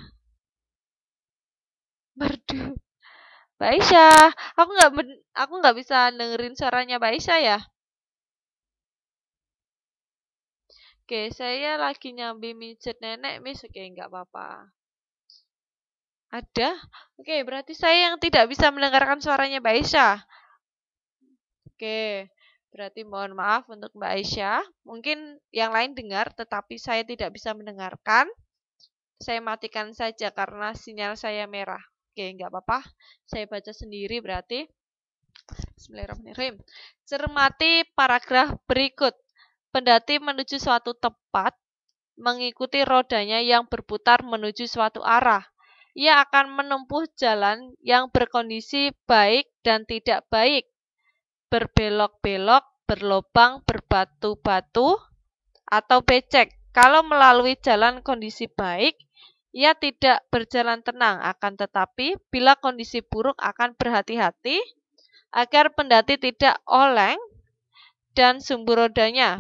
Merdu. Mbak Aisyah, aku nggak aku nggak bisa dengerin suaranya Mbak Aisyah ya. Oke, saya lagi nyambi micet nenek, Miss. Oke, nggak apa-apa. Ada? Oke, berarti saya yang tidak bisa mendengarkan suaranya Mbak Aisyah. Oke, berarti mohon maaf untuk Mbak Aisyah. Mungkin yang lain dengar, tetapi saya tidak bisa mendengarkan. Saya matikan saja karena sinyal saya merah. Oke, nggak apa-apa. Saya baca sendiri berarti. Bismillahirrahmanirrahim. Cermati paragraf berikut. Pendati menuju suatu tempat mengikuti rodanya yang berputar menuju suatu arah ia akan menempuh jalan yang berkondisi baik dan tidak baik, berbelok-belok, berlobang, berbatu-batu, atau becek. Kalau melalui jalan kondisi baik, ia tidak berjalan tenang, akan tetapi bila kondisi buruk akan berhati-hati agar pendati tidak oleng dan sumbu rodanya.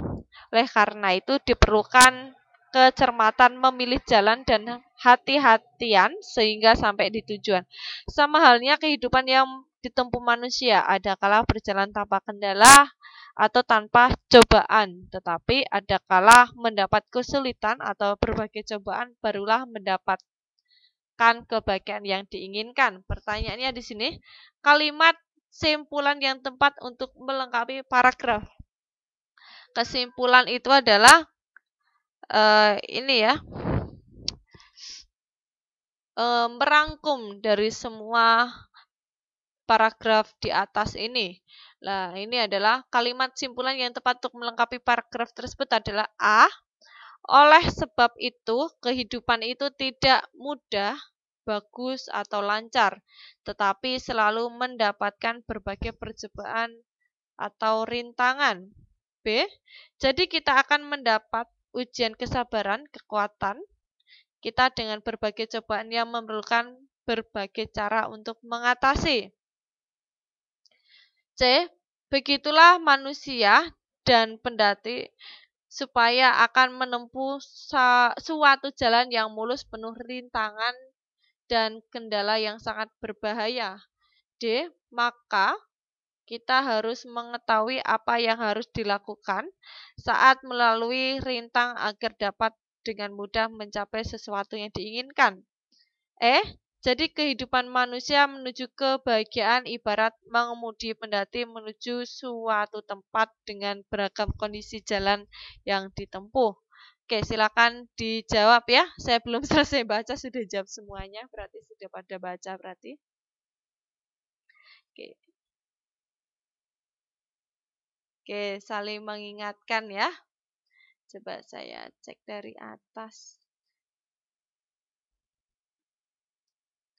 Oleh karena itu diperlukan kecermatan, memilih jalan dan hati-hatian sehingga sampai di tujuan. Sama halnya kehidupan yang ditempuh manusia, ada kalah berjalan tanpa kendala atau tanpa cobaan, tetapi ada kalah mendapat kesulitan atau berbagai cobaan barulah mendapatkan kebahagiaan yang diinginkan. Pertanyaannya di sini, kalimat simpulan yang tepat untuk melengkapi paragraf. Kesimpulan itu adalah uh, ini ya uh, merangkum dari semua paragraf di atas ini. Nah, ini adalah kalimat simpulan yang tepat untuk melengkapi paragraf tersebut adalah A. Oleh sebab itu, kehidupan itu tidak mudah bagus atau lancar, tetapi selalu mendapatkan berbagai percobaan atau rintangan. B. Jadi kita akan mendapat ujian kesabaran, kekuatan kita dengan berbagai cobaan yang memerlukan berbagai cara untuk mengatasi. C. Begitulah manusia dan pendati supaya akan menempuh suatu jalan yang mulus penuh rintangan dan kendala yang sangat berbahaya. D. Maka kita harus mengetahui apa yang harus dilakukan saat melalui rintang agar dapat dengan mudah mencapai sesuatu yang diinginkan. Eh, jadi kehidupan manusia menuju kebahagiaan ibarat mengemudi pendaki menuju suatu tempat dengan beragam kondisi jalan yang ditempuh. Oke, silakan dijawab ya. Saya belum selesai baca, sudah jawab semuanya. Berarti sudah pada baca berarti. Oke. Oke, saling mengingatkan ya. Coba saya cek dari atas.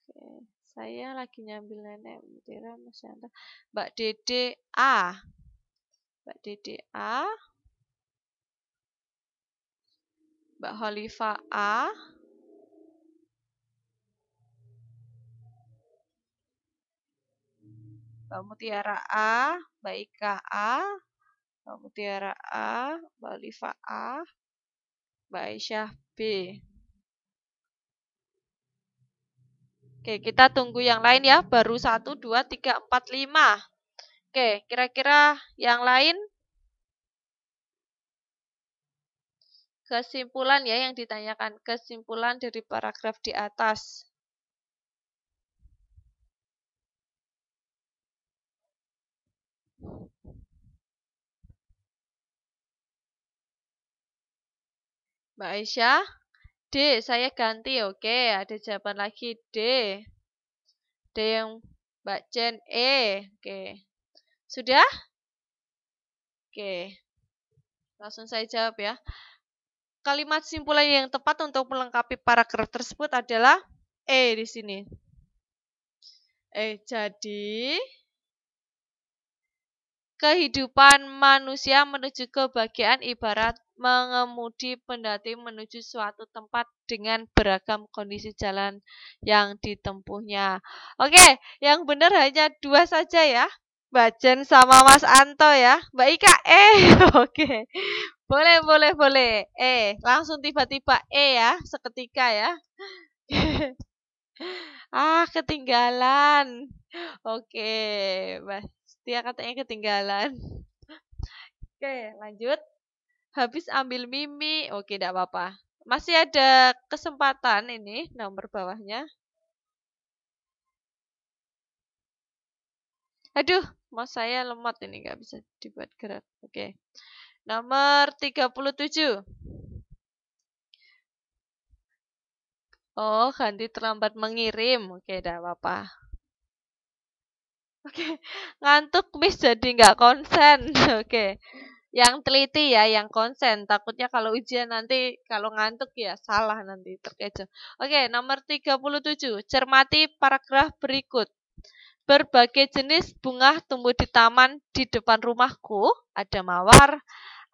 Oke, saya lagi nyambil nenek mutiara Masyanta. Mbak Dede A. Mbak Dede A. Mbak Holifa A. Mbak Mutiara A, Mbak Ika A, Mutiara A, Mbak Liva A, Mbak Aisyah B. Oke, kita tunggu yang lain ya. Baru 1, 2, 3, 4, 5. Oke, kira-kira yang lain? Kesimpulan ya yang ditanyakan. Kesimpulan dari paragraf di atas. Mbak Aisyah. D. Saya ganti. Oke, ada jawaban lagi D. D yang Mbak Chen E. Oke. Sudah? Oke. Langsung saya jawab ya. Kalimat simpulan yang tepat untuk melengkapi paragraf tersebut adalah E di sini. E jadi kehidupan manusia menuju kebahagiaan ibarat mengemudi pendaki menuju suatu tempat dengan beragam kondisi jalan yang ditempuhnya. Oke, yang benar hanya dua saja ya. Jen sama Mas Anto ya. Mbak Ika, eh, oke. Boleh, boleh, boleh. Eh, langsung tiba-tiba eh ya, seketika ya. ah, ketinggalan. Oke, Mas Setia katanya ketinggalan. Oke, lanjut habis ambil Mimi. Oke, tidak apa-apa. Masih ada kesempatan ini nomor bawahnya. Aduh, mau saya lemot ini nggak bisa dibuat gerak. Oke. Nomor 37. Oh, ganti terlambat mengirim. Oke, tidak apa-apa. Oke, ngantuk bis jadi nggak konsen. Oke yang teliti ya, yang konsen. Takutnya kalau ujian nanti kalau ngantuk ya salah nanti terkejut. Oke, nomor 37. Cermati paragraf berikut. Berbagai jenis bunga tumbuh di taman di depan rumahku. Ada mawar,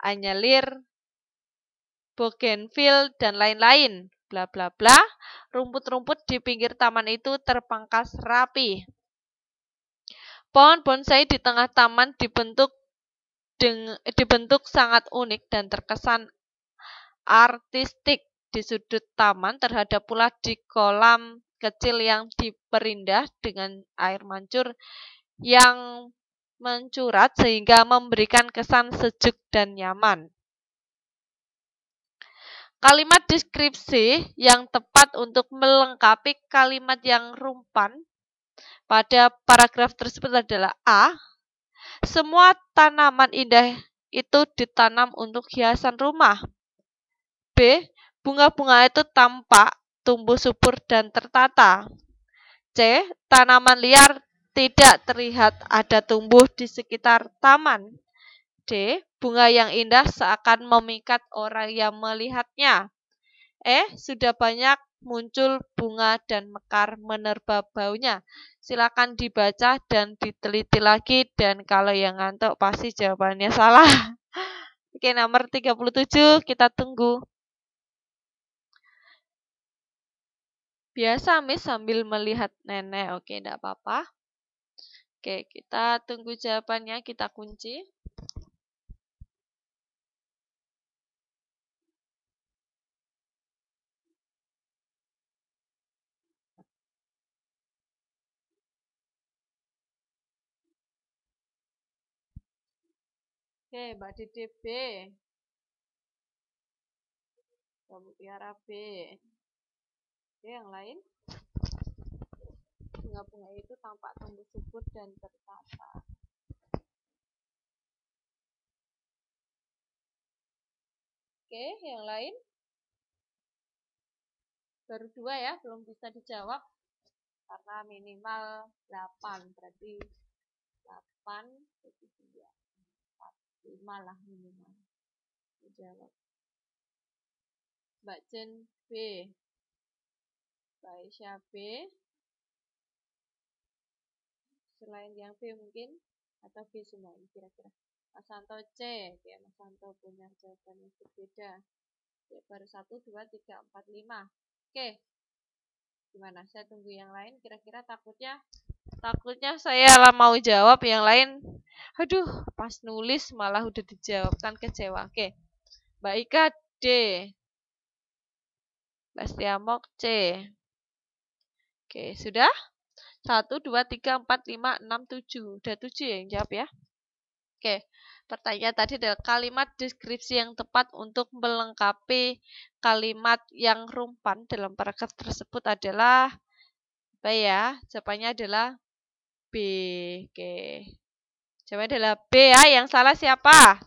anyelir, bougainville dan lain-lain. Bla bla bla. Rumput-rumput di pinggir taman itu terpangkas rapi. Pohon bonsai di tengah taman dibentuk dibentuk sangat unik dan terkesan artistik di sudut taman terhadap pula di kolam kecil yang diperindah dengan air mancur yang mencurat sehingga memberikan kesan sejuk dan nyaman. Kalimat deskripsi yang tepat untuk melengkapi kalimat yang rumpan pada paragraf tersebut adalah A. Semua tanaman indah itu ditanam untuk hiasan rumah. B. Bunga-bunga itu tampak, tumbuh subur, dan tertata. C. Tanaman liar tidak terlihat ada tumbuh di sekitar taman. D. Bunga yang indah seakan memikat orang yang melihatnya. E. Sudah banyak muncul bunga dan mekar menerba baunya. Silakan dibaca dan diteliti lagi dan kalau yang ngantuk pasti jawabannya salah. Oke, nomor 37 kita tunggu. Biasa Miss sambil melihat nenek. Oke, tidak apa-apa. Oke, kita tunggu jawabannya, kita kunci. Oke, Mbak Didi B. Mbak Mutiara B. Oke, yang lain. Bunga-bunga itu tampak tumbuh subur dan tertata. Oke, yang lain. Baru dua ya, belum bisa dijawab. Karena minimal 8, berarti 8 9 malah minimal jawab Mbak Jen B Mbak Isya B selain yang B mungkin atau B semua kira-kira Mas Santo C ya Mas Santo punya jawaban yang berbeda ya, baru 1, 2, 3, 4, 5 oke gimana saya tunggu yang lain kira-kira takutnya takutnya saya lah mau jawab yang lain aduh pas nulis malah udah dijawab kan kecewa oke Mbak Ika D Bastiamok C oke sudah satu dua tiga empat lima enam tujuh udah tujuh yang jawab ya oke pertanyaan tadi adalah kalimat deskripsi yang tepat untuk melengkapi kalimat yang rumpan dalam paragraf tersebut adalah apa ya? Jawabannya adalah B. Oke. Jawabannya adalah B ya. Yang salah siapa?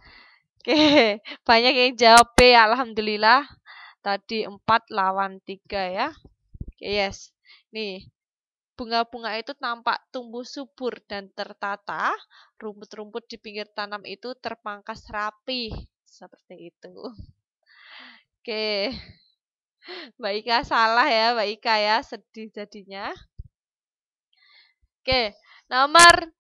Oke, banyak yang jawab B. Alhamdulillah. Tadi 4 lawan 3 ya. Oke, yes. Nih, Bunga-bunga itu tampak tumbuh subur dan tertata, rumput-rumput di pinggir tanam itu terpangkas rapi. Seperti itu. Oke. Mbak Ika salah ya, Mbak Ika ya, sedih jadinya. Oke, nomor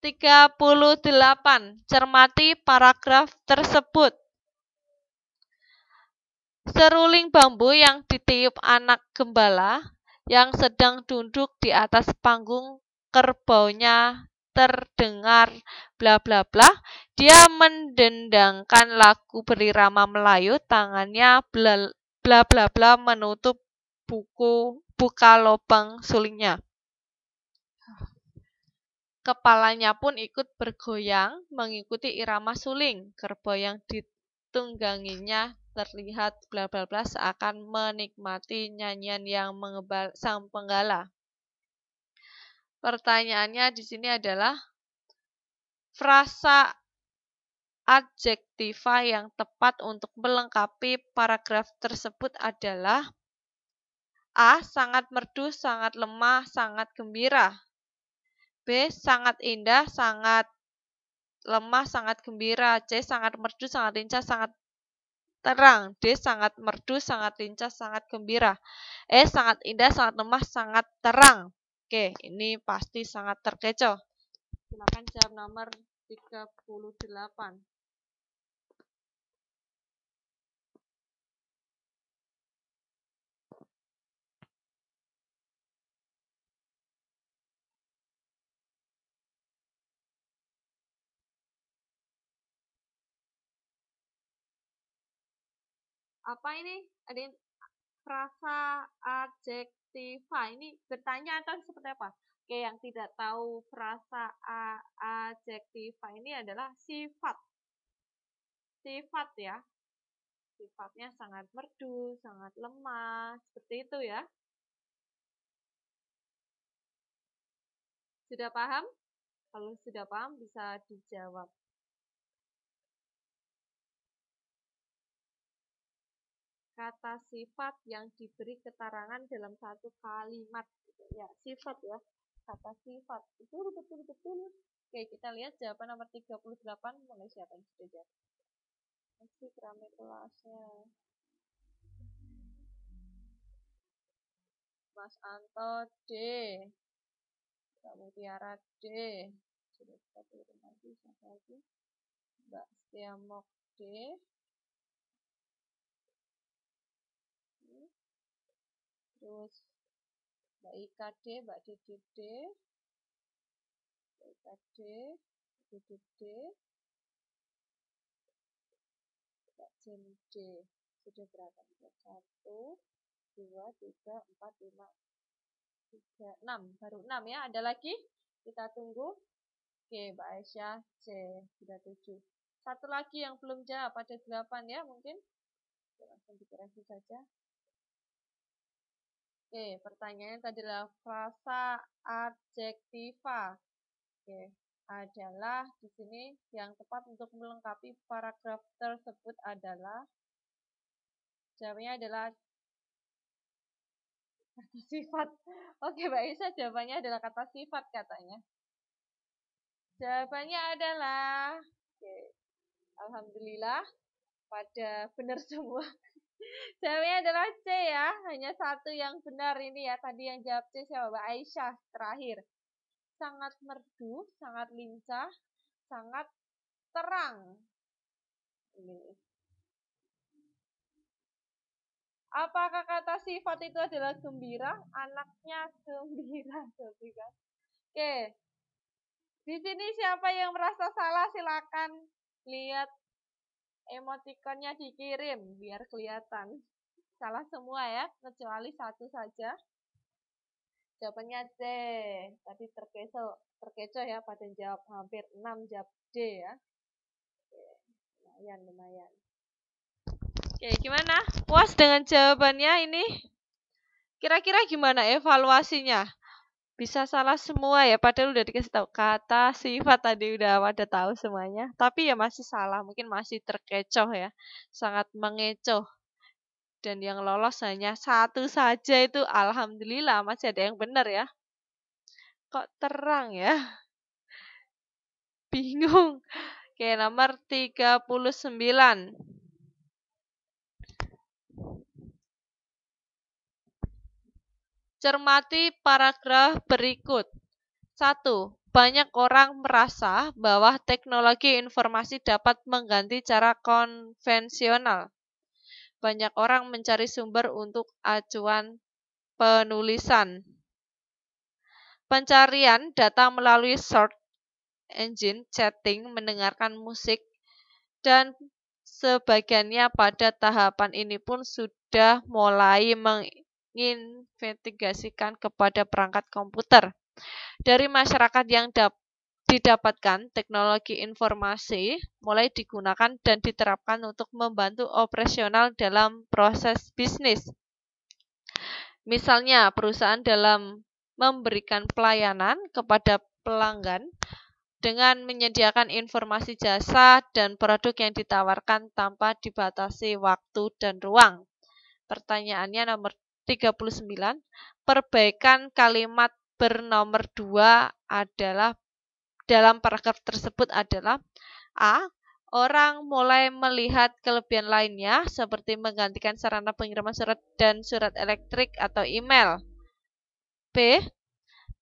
38. Cermati paragraf tersebut. Seruling bambu yang ditiup anak gembala yang sedang duduk di atas panggung kerbaunya terdengar bla bla bla. Dia mendendangkan lagu berirama Melayu, tangannya bla bla bla, bla menutup buku buka lubang sulingnya. Kepalanya pun ikut bergoyang mengikuti irama suling kerbau yang ditungganginya terlihat bla bla bla seakan menikmati nyanyian yang mengebal sang penggala. Pertanyaannya di sini adalah frasa adjektiva yang tepat untuk melengkapi paragraf tersebut adalah A. Sangat merdu, sangat lemah, sangat gembira. B. Sangat indah, sangat lemah, sangat gembira. C. Sangat merdu, sangat lincah, sangat terang. D. Sangat merdu, sangat lincah, sangat gembira. E. Sangat indah, sangat lemah, sangat terang. Oke, ini pasti sangat terkecoh. Silakan jawab nomor 38. apa ini ada frasa adjektiva ini bertanya atau seperti apa? Oke, yang tidak tahu frasa adjektiva ini adalah sifat. Sifat ya. Sifatnya sangat merdu, sangat lemah, seperti itu ya. Sudah paham? Kalau sudah paham bisa dijawab. kata sifat yang diberi keterangan dalam satu kalimat gitu. ya sifat ya kata sifat itu betul betul oke kita lihat jawaban nomor 38 mulai siapa yang sudah jawab masih keramik kelasnya Mas Anto D Mbak Mutiara D Sudah satu lagi satu lagi Mbak Setiamok D terus Mbak IKD, Mbak DDD, Mbak d d Mbak Jen D. Sudah berapa? Satu, dua, tiga, empat, lima, tiga, enam. Baru enam ya. Ada lagi? Kita tunggu. Oke, Mbak Aisyah C. Sudah tujuh. Satu lagi yang belum jawab. Ada delapan ya mungkin. Langsung dikoreksi saja. Oke, pertanyaannya tadi adalah frasa adjektiva. Oke, adalah di sini yang tepat untuk melengkapi paragraf tersebut adalah jawabnya adalah kata sifat. Oke, Mbak Isa jawabannya adalah kata sifat katanya. Jawabannya adalah oke. Alhamdulillah pada benar semua. Jawabnya adalah C ya. Hanya satu yang benar ini ya. Tadi yang jawab C siapa? Mbak Aisyah terakhir. Sangat merdu, sangat lincah, sangat terang. Ini. Apakah kata sifat itu adalah gembira? Anaknya gembira, gembira. Kan. Oke. Di sini siapa yang merasa salah silakan lihat emotikonnya dikirim biar kelihatan. Salah semua ya, kecuali satu saja. Jawabannya C. Tadi terkecoh, terkecoh ya, pada jawab hampir 6 jawab D ya. Oke, lumayan, lumayan. Oke, gimana? Puas dengan jawabannya ini? Kira-kira gimana evaluasinya? bisa salah semua ya padahal udah dikasih tahu kata sifat tadi udah ada tahu semuanya tapi ya masih salah mungkin masih terkecoh ya sangat mengecoh dan yang lolos hanya satu saja itu alhamdulillah masih ada yang benar ya kok terang ya bingung oke nomor 39 Cermati paragraf berikut. 1. Banyak orang merasa bahwa teknologi informasi dapat mengganti cara konvensional. Banyak orang mencari sumber untuk acuan penulisan. Pencarian data melalui search engine, chatting, mendengarkan musik, dan sebagiannya pada tahapan ini pun sudah mulai meng diinvestigasikan kepada perangkat komputer. Dari masyarakat yang didapatkan teknologi informasi mulai digunakan dan diterapkan untuk membantu operasional dalam proses bisnis. Misalnya, perusahaan dalam memberikan pelayanan kepada pelanggan dengan menyediakan informasi jasa dan produk yang ditawarkan tanpa dibatasi waktu dan ruang. Pertanyaannya nomor 39, perbaikan kalimat bernomor 2 adalah dalam paragraf tersebut adalah A. Orang mulai melihat kelebihan lainnya seperti menggantikan sarana pengiriman surat dan surat elektrik atau email. B.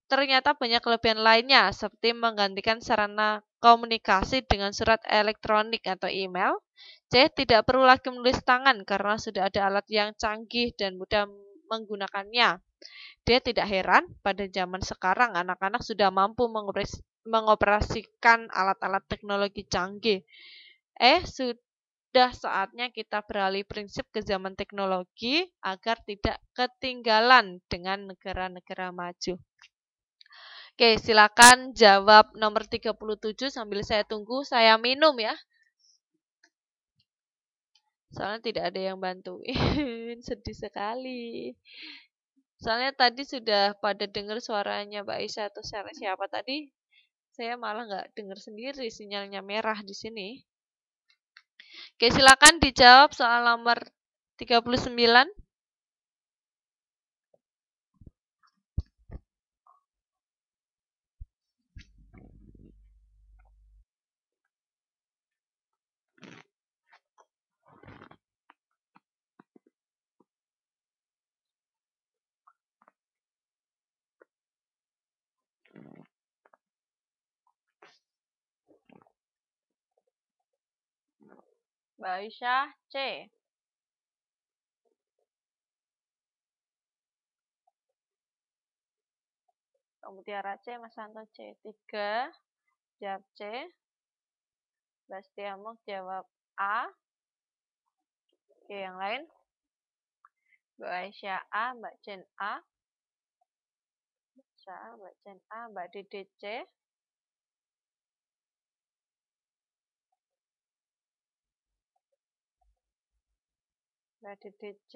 Ternyata banyak kelebihan lainnya seperti menggantikan sarana komunikasi dengan surat elektronik atau email. C. Tidak perlu lagi menulis tangan karena sudah ada alat yang canggih dan mudah menggunakannya. Dia tidak heran pada zaman sekarang anak-anak sudah mampu mengoperasikan alat-alat teknologi canggih. Eh, sudah saatnya kita beralih prinsip ke zaman teknologi agar tidak ketinggalan dengan negara-negara maju. Oke, silakan jawab nomor 37 sambil saya tunggu saya minum ya soalnya tidak ada yang bantuin sedih sekali soalnya tadi sudah pada dengar suaranya Mbak Aisyah atau siapa tadi saya malah nggak dengar sendiri sinyalnya merah di sini oke silakan dijawab soal nomor 39 Mbak Aisyah C. Mutiara C, Mas Santo C. 3, jawab C. Bastiamuk jawab A. Oke, yang lain. Mbak Aisyah A, Mbak Jen A. Mbak Aisyah, Mbak Jen A, Mbak Dede C. berarti nah, DC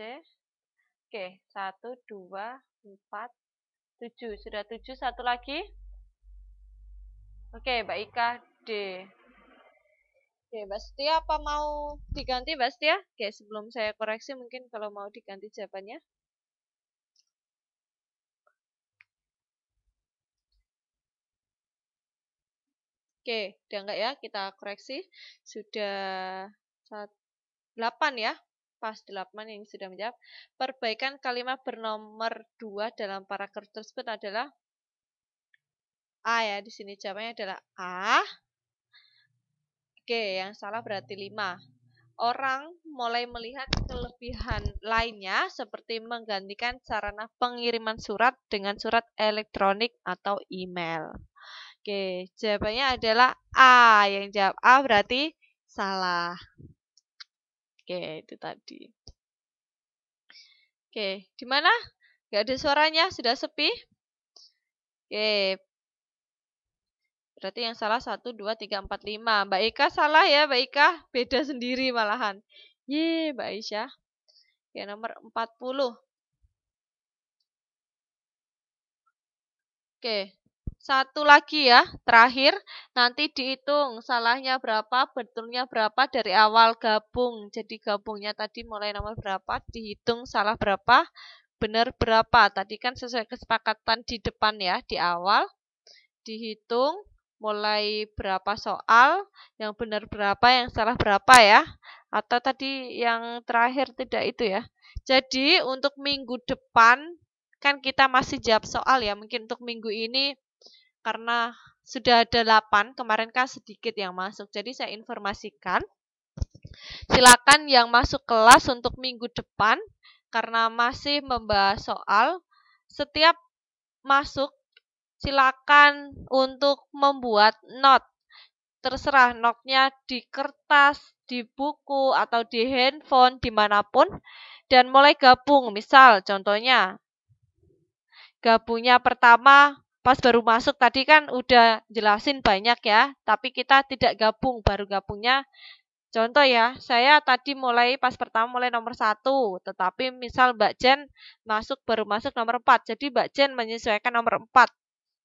oke 1, 2, 4, 7 sudah 7, satu lagi oke Mbak Ika D Oke, Mbak Setia apa mau diganti Mbak Setia? Oke, sebelum saya koreksi mungkin kalau mau diganti jawabannya. Oke, udah enggak ya? Kita koreksi. Sudah 8 ya pas 8 yang sudah menjawab. Perbaikan kalimat bernomor 2 dalam paragraf tersebut adalah A ya, di sini jawabannya adalah A. Oke, yang salah berarti 5 orang mulai melihat kelebihan lainnya seperti menggantikan sarana pengiriman surat dengan surat elektronik atau email. Oke, jawabannya adalah A. Yang jawab A berarti salah. Oke, itu tadi. Oke, di mana? Gak ada suaranya, sudah sepi? Oke. Berarti yang salah satu 2, 3, 4, 5. Mbak Ika salah ya, Mbak Ika Beda sendiri malahan. Ye, Mbak Aisyah. Oke, nomor 40. Oke, satu lagi ya, terakhir nanti dihitung salahnya berapa, betulnya berapa dari awal gabung. Jadi gabungnya tadi mulai nomor berapa, dihitung salah berapa, benar berapa. Tadi kan sesuai kesepakatan di depan ya, di awal. Dihitung mulai berapa soal, yang benar berapa, yang salah berapa ya. Atau tadi yang terakhir tidak itu ya. Jadi untuk minggu depan kan kita masih jawab soal ya. Mungkin untuk minggu ini karena sudah ada 8, kemarin kan sedikit yang masuk. Jadi saya informasikan. Silakan yang masuk kelas untuk minggu depan karena masih membahas soal setiap masuk silakan untuk membuat not. Terserah notnya di kertas, di buku, atau di handphone, dimanapun. Dan mulai gabung, misal contohnya. Gabungnya pertama Pas baru masuk tadi kan udah jelasin banyak ya, tapi kita tidak gabung, baru gabungnya Contoh ya, saya tadi mulai pas pertama mulai nomor satu, tetapi misal Mbak Jen masuk baru masuk nomor 4. Jadi Mbak Jen menyesuaikan nomor 4.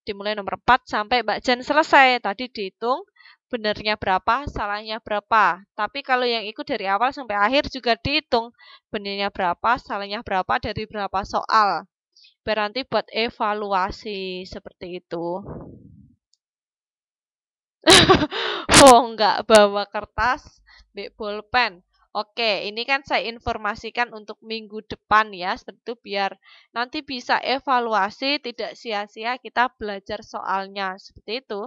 Dimulai nomor 4 sampai Mbak Jen selesai. Tadi dihitung benarnya berapa, salahnya berapa. Tapi kalau yang ikut dari awal sampai akhir juga dihitung benarnya berapa, salahnya berapa, dari berapa soal berarti buat evaluasi seperti itu. oh, enggak bawa kertas, pulpen. Oke, ini kan saya informasikan untuk minggu depan ya, seperti itu biar nanti bisa evaluasi, tidak sia-sia kita belajar soalnya, seperti itu.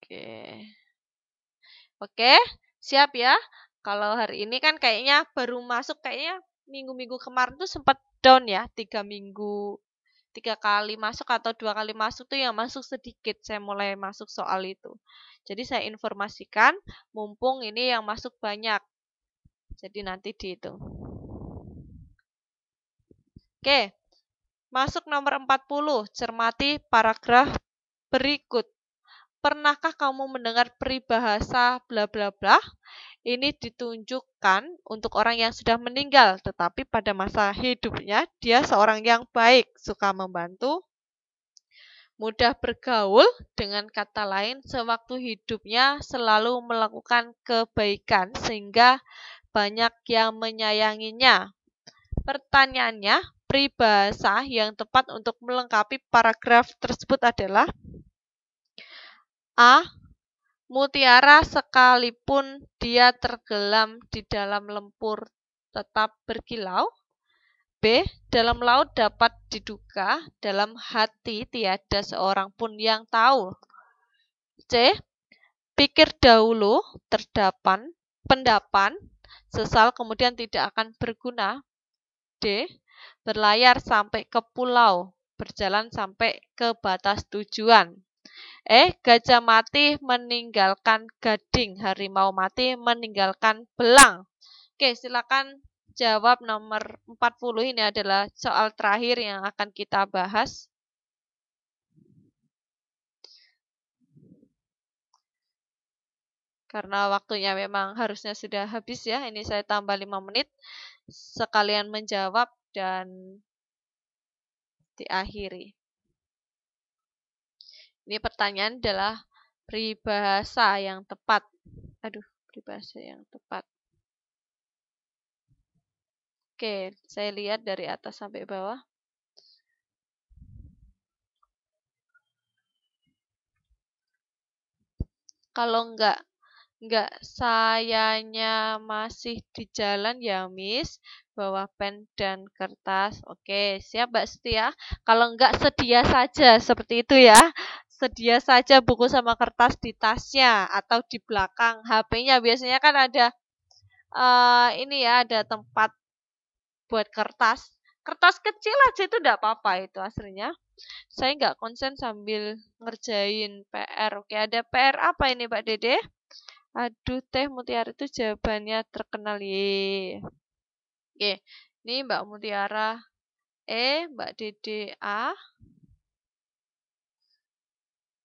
Oke. Oke, siap ya? Kalau hari ini kan kayaknya baru masuk kayaknya minggu-minggu kemarin tuh sempat down ya tiga minggu tiga kali masuk atau dua kali masuk tuh yang masuk sedikit saya mulai masuk soal itu jadi saya informasikan mumpung ini yang masuk banyak jadi nanti dihitung oke masuk nomor 40 cermati paragraf berikut pernahkah kamu mendengar peribahasa bla bla bla ini ditunjukkan untuk orang yang sudah meninggal, tetapi pada masa hidupnya dia seorang yang baik, suka membantu, mudah bergaul, dengan kata lain sewaktu hidupnya selalu melakukan kebaikan sehingga banyak yang menyayanginya. Pertanyaannya, peribahasa yang tepat untuk melengkapi paragraf tersebut adalah A Mutiara sekalipun dia tergelam di dalam lempur tetap berkilau. B. Dalam laut dapat diduga, dalam hati tiada seorang pun yang tahu. C. Pikir dahulu, terdapan, pendapan, sesal kemudian tidak akan berguna. D. Berlayar sampai ke pulau, berjalan sampai ke batas tujuan. Eh, gajah mati meninggalkan gading, harimau mati meninggalkan belang. Oke, silakan jawab nomor 40 ini adalah soal terakhir yang akan kita bahas. Karena waktunya memang harusnya sudah habis ya. Ini saya tambah 5 menit. Sekalian menjawab dan diakhiri. Ini pertanyaan adalah peribahasa yang tepat. Aduh, peribahasa yang tepat. Oke, saya lihat dari atas sampai bawah. Kalau enggak enggak sayanya masih di jalan ya Miss bawa pen dan kertas oke siap Mbak Setia kalau enggak sedia saja seperti itu ya sedia saja buku sama kertas di tasnya atau di belakang HP-nya. Biasanya kan ada uh, ini ya, ada tempat buat kertas. Kertas kecil aja itu tidak apa-apa itu aslinya. Saya nggak konsen sambil ngerjain PR. Oke, ada PR apa ini Pak Dede? Aduh, teh mutiara itu jawabannya terkenal. ya Oke, ini Mbak Mutiara E, Mbak Dede A,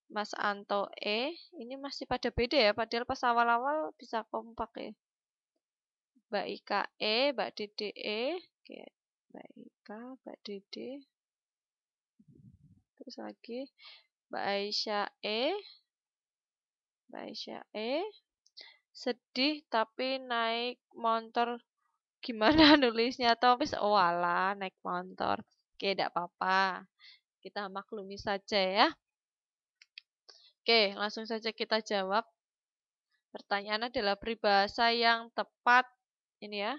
Mas Anto E. Ini masih pada beda ya, padahal pas awal-awal bisa kompak ya. Mbak Ika E, Mbak Dede E. Oke, Mbak Ika, Mbak Dede. Terus lagi Mbak Aisyah E. Mbak Aisyah E. Sedih tapi naik motor gimana nulisnya Topis oh naik motor. Oke, tidak apa-apa. Kita maklumi saja ya. Oke, langsung saja kita jawab. Pertanyaan adalah peribahasa yang tepat ini ya.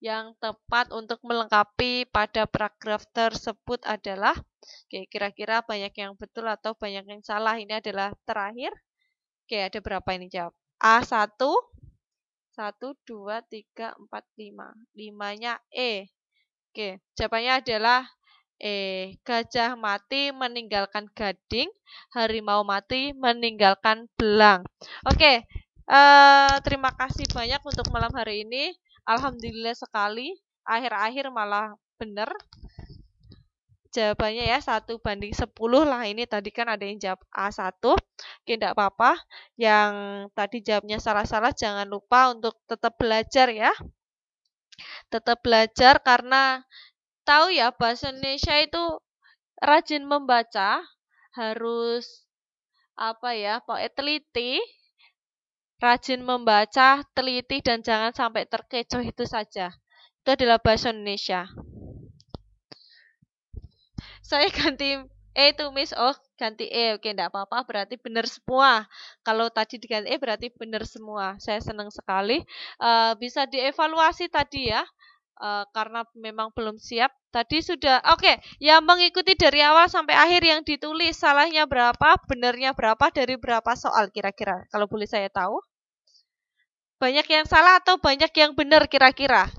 Yang tepat untuk melengkapi pada paragraf tersebut adalah Oke, kira-kira banyak yang betul atau banyak yang salah. Ini adalah terakhir. Oke, ada berapa ini jawab? A1 1 2 3 4 5. 5-nya E. Oke, jawabannya adalah Eh Gajah mati meninggalkan gading, harimau mati meninggalkan belang. Oke, eh, terima kasih banyak untuk malam hari ini. Alhamdulillah sekali, akhir-akhir malah benar. Jawabannya ya, satu banding 10 lah. Ini tadi kan ada yang jawab A1. Oke, tidak apa-apa. Yang tadi jawabnya salah-salah, jangan lupa untuk tetap belajar ya. Tetap belajar karena tahu ya bahasa Indonesia itu rajin membaca, harus apa ya, pokoknya teliti, rajin membaca, teliti dan jangan sampai terkecoh itu saja. Itu adalah bahasa Indonesia. Saya ganti E itu Miss O, oh, ganti E. Oke, tidak apa-apa, berarti benar semua. Kalau tadi diganti E berarti benar semua. Saya senang sekali. Uh, bisa dievaluasi tadi ya uh, karena memang belum siap. Tadi sudah oke, okay, yang mengikuti dari awal sampai akhir yang ditulis salahnya berapa, benarnya berapa dari berapa soal kira-kira kalau boleh saya tahu. Banyak yang salah atau banyak yang benar kira-kira.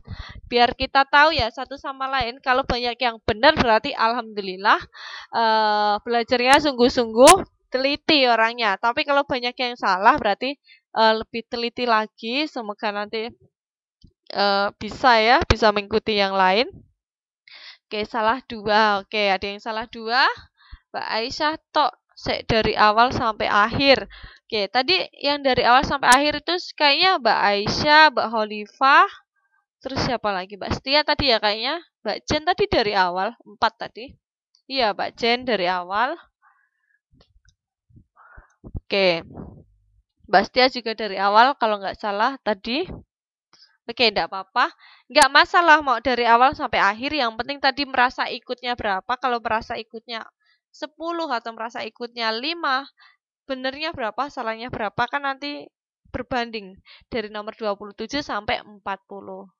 Biar kita tahu ya satu sama lain. Kalau banyak yang benar berarti alhamdulillah uh, belajarnya sungguh-sungguh teliti orangnya. Tapi kalau banyak yang salah berarti uh, lebih teliti lagi semoga nanti uh, bisa ya, bisa mengikuti yang lain. Oke, salah dua. Oke, ada yang salah dua. Mbak Aisyah tok sek dari awal sampai akhir. Oke, tadi yang dari awal sampai akhir itu kayaknya Mbak Aisyah, Mbak Holifah, terus siapa lagi? Mbak Setia tadi ya kayaknya. Mbak Jen tadi dari awal, empat tadi. Iya, Mbak Jen dari awal. Oke. Mbak Setia juga dari awal kalau nggak salah tadi. Oke, enggak apa-apa. Enggak masalah mau dari awal sampai akhir. Yang penting tadi merasa ikutnya berapa. Kalau merasa ikutnya 10 atau merasa ikutnya 5, benernya berapa, salahnya berapa. Kan nanti berbanding dari nomor 27 sampai 40.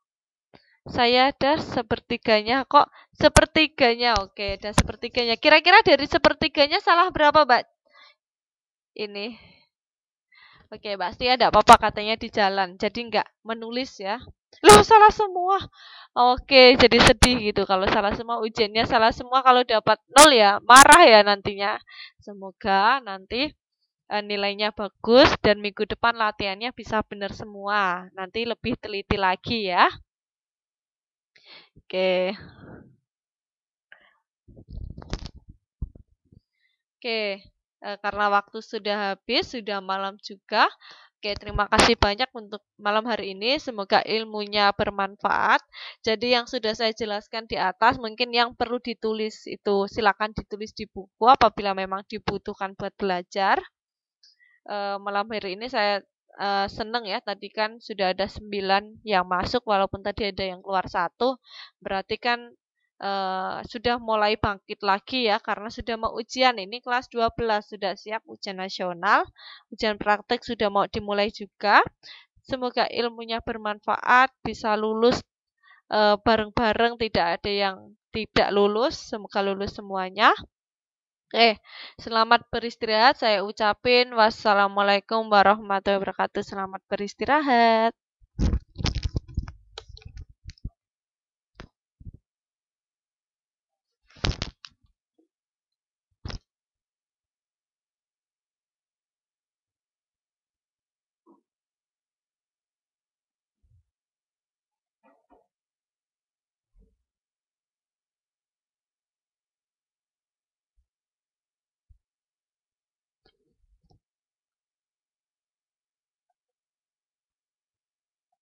Saya ada sepertiganya kok. Sepertiganya, oke. Ada sepertiganya. Kira-kira dari sepertiganya salah berapa, Mbak? Ini Oke, Mbak ada ya, ada apa-apa katanya di jalan. Jadi nggak menulis ya. Loh, salah semua. Oke, jadi sedih gitu kalau salah semua ujiannya salah semua kalau dapat nol ya, marah ya nantinya. Semoga nanti eh, nilainya bagus dan minggu depan latihannya bisa benar semua. Nanti lebih teliti lagi ya. Oke. Oke. Eh, karena waktu sudah habis, sudah malam juga. Oke, terima kasih banyak untuk malam hari ini. Semoga ilmunya bermanfaat. Jadi yang sudah saya jelaskan di atas, mungkin yang perlu ditulis itu silakan ditulis di buku apabila memang dibutuhkan buat belajar. E, malam hari ini saya e, seneng ya tadi kan sudah ada 9 yang masuk walaupun tadi ada yang keluar satu berarti kan Eh, sudah mulai bangkit lagi ya karena sudah mau ujian ini kelas 12 sudah siap ujian nasional, ujian praktek sudah mau dimulai juga. Semoga ilmunya bermanfaat, bisa lulus eh, bareng-bareng, uh, tidak ada yang tidak lulus, semoga lulus semuanya. oke eh, selamat beristirahat. Saya ucapin wassalamualaikum warahmatullahi wabarakatuh. Selamat beristirahat.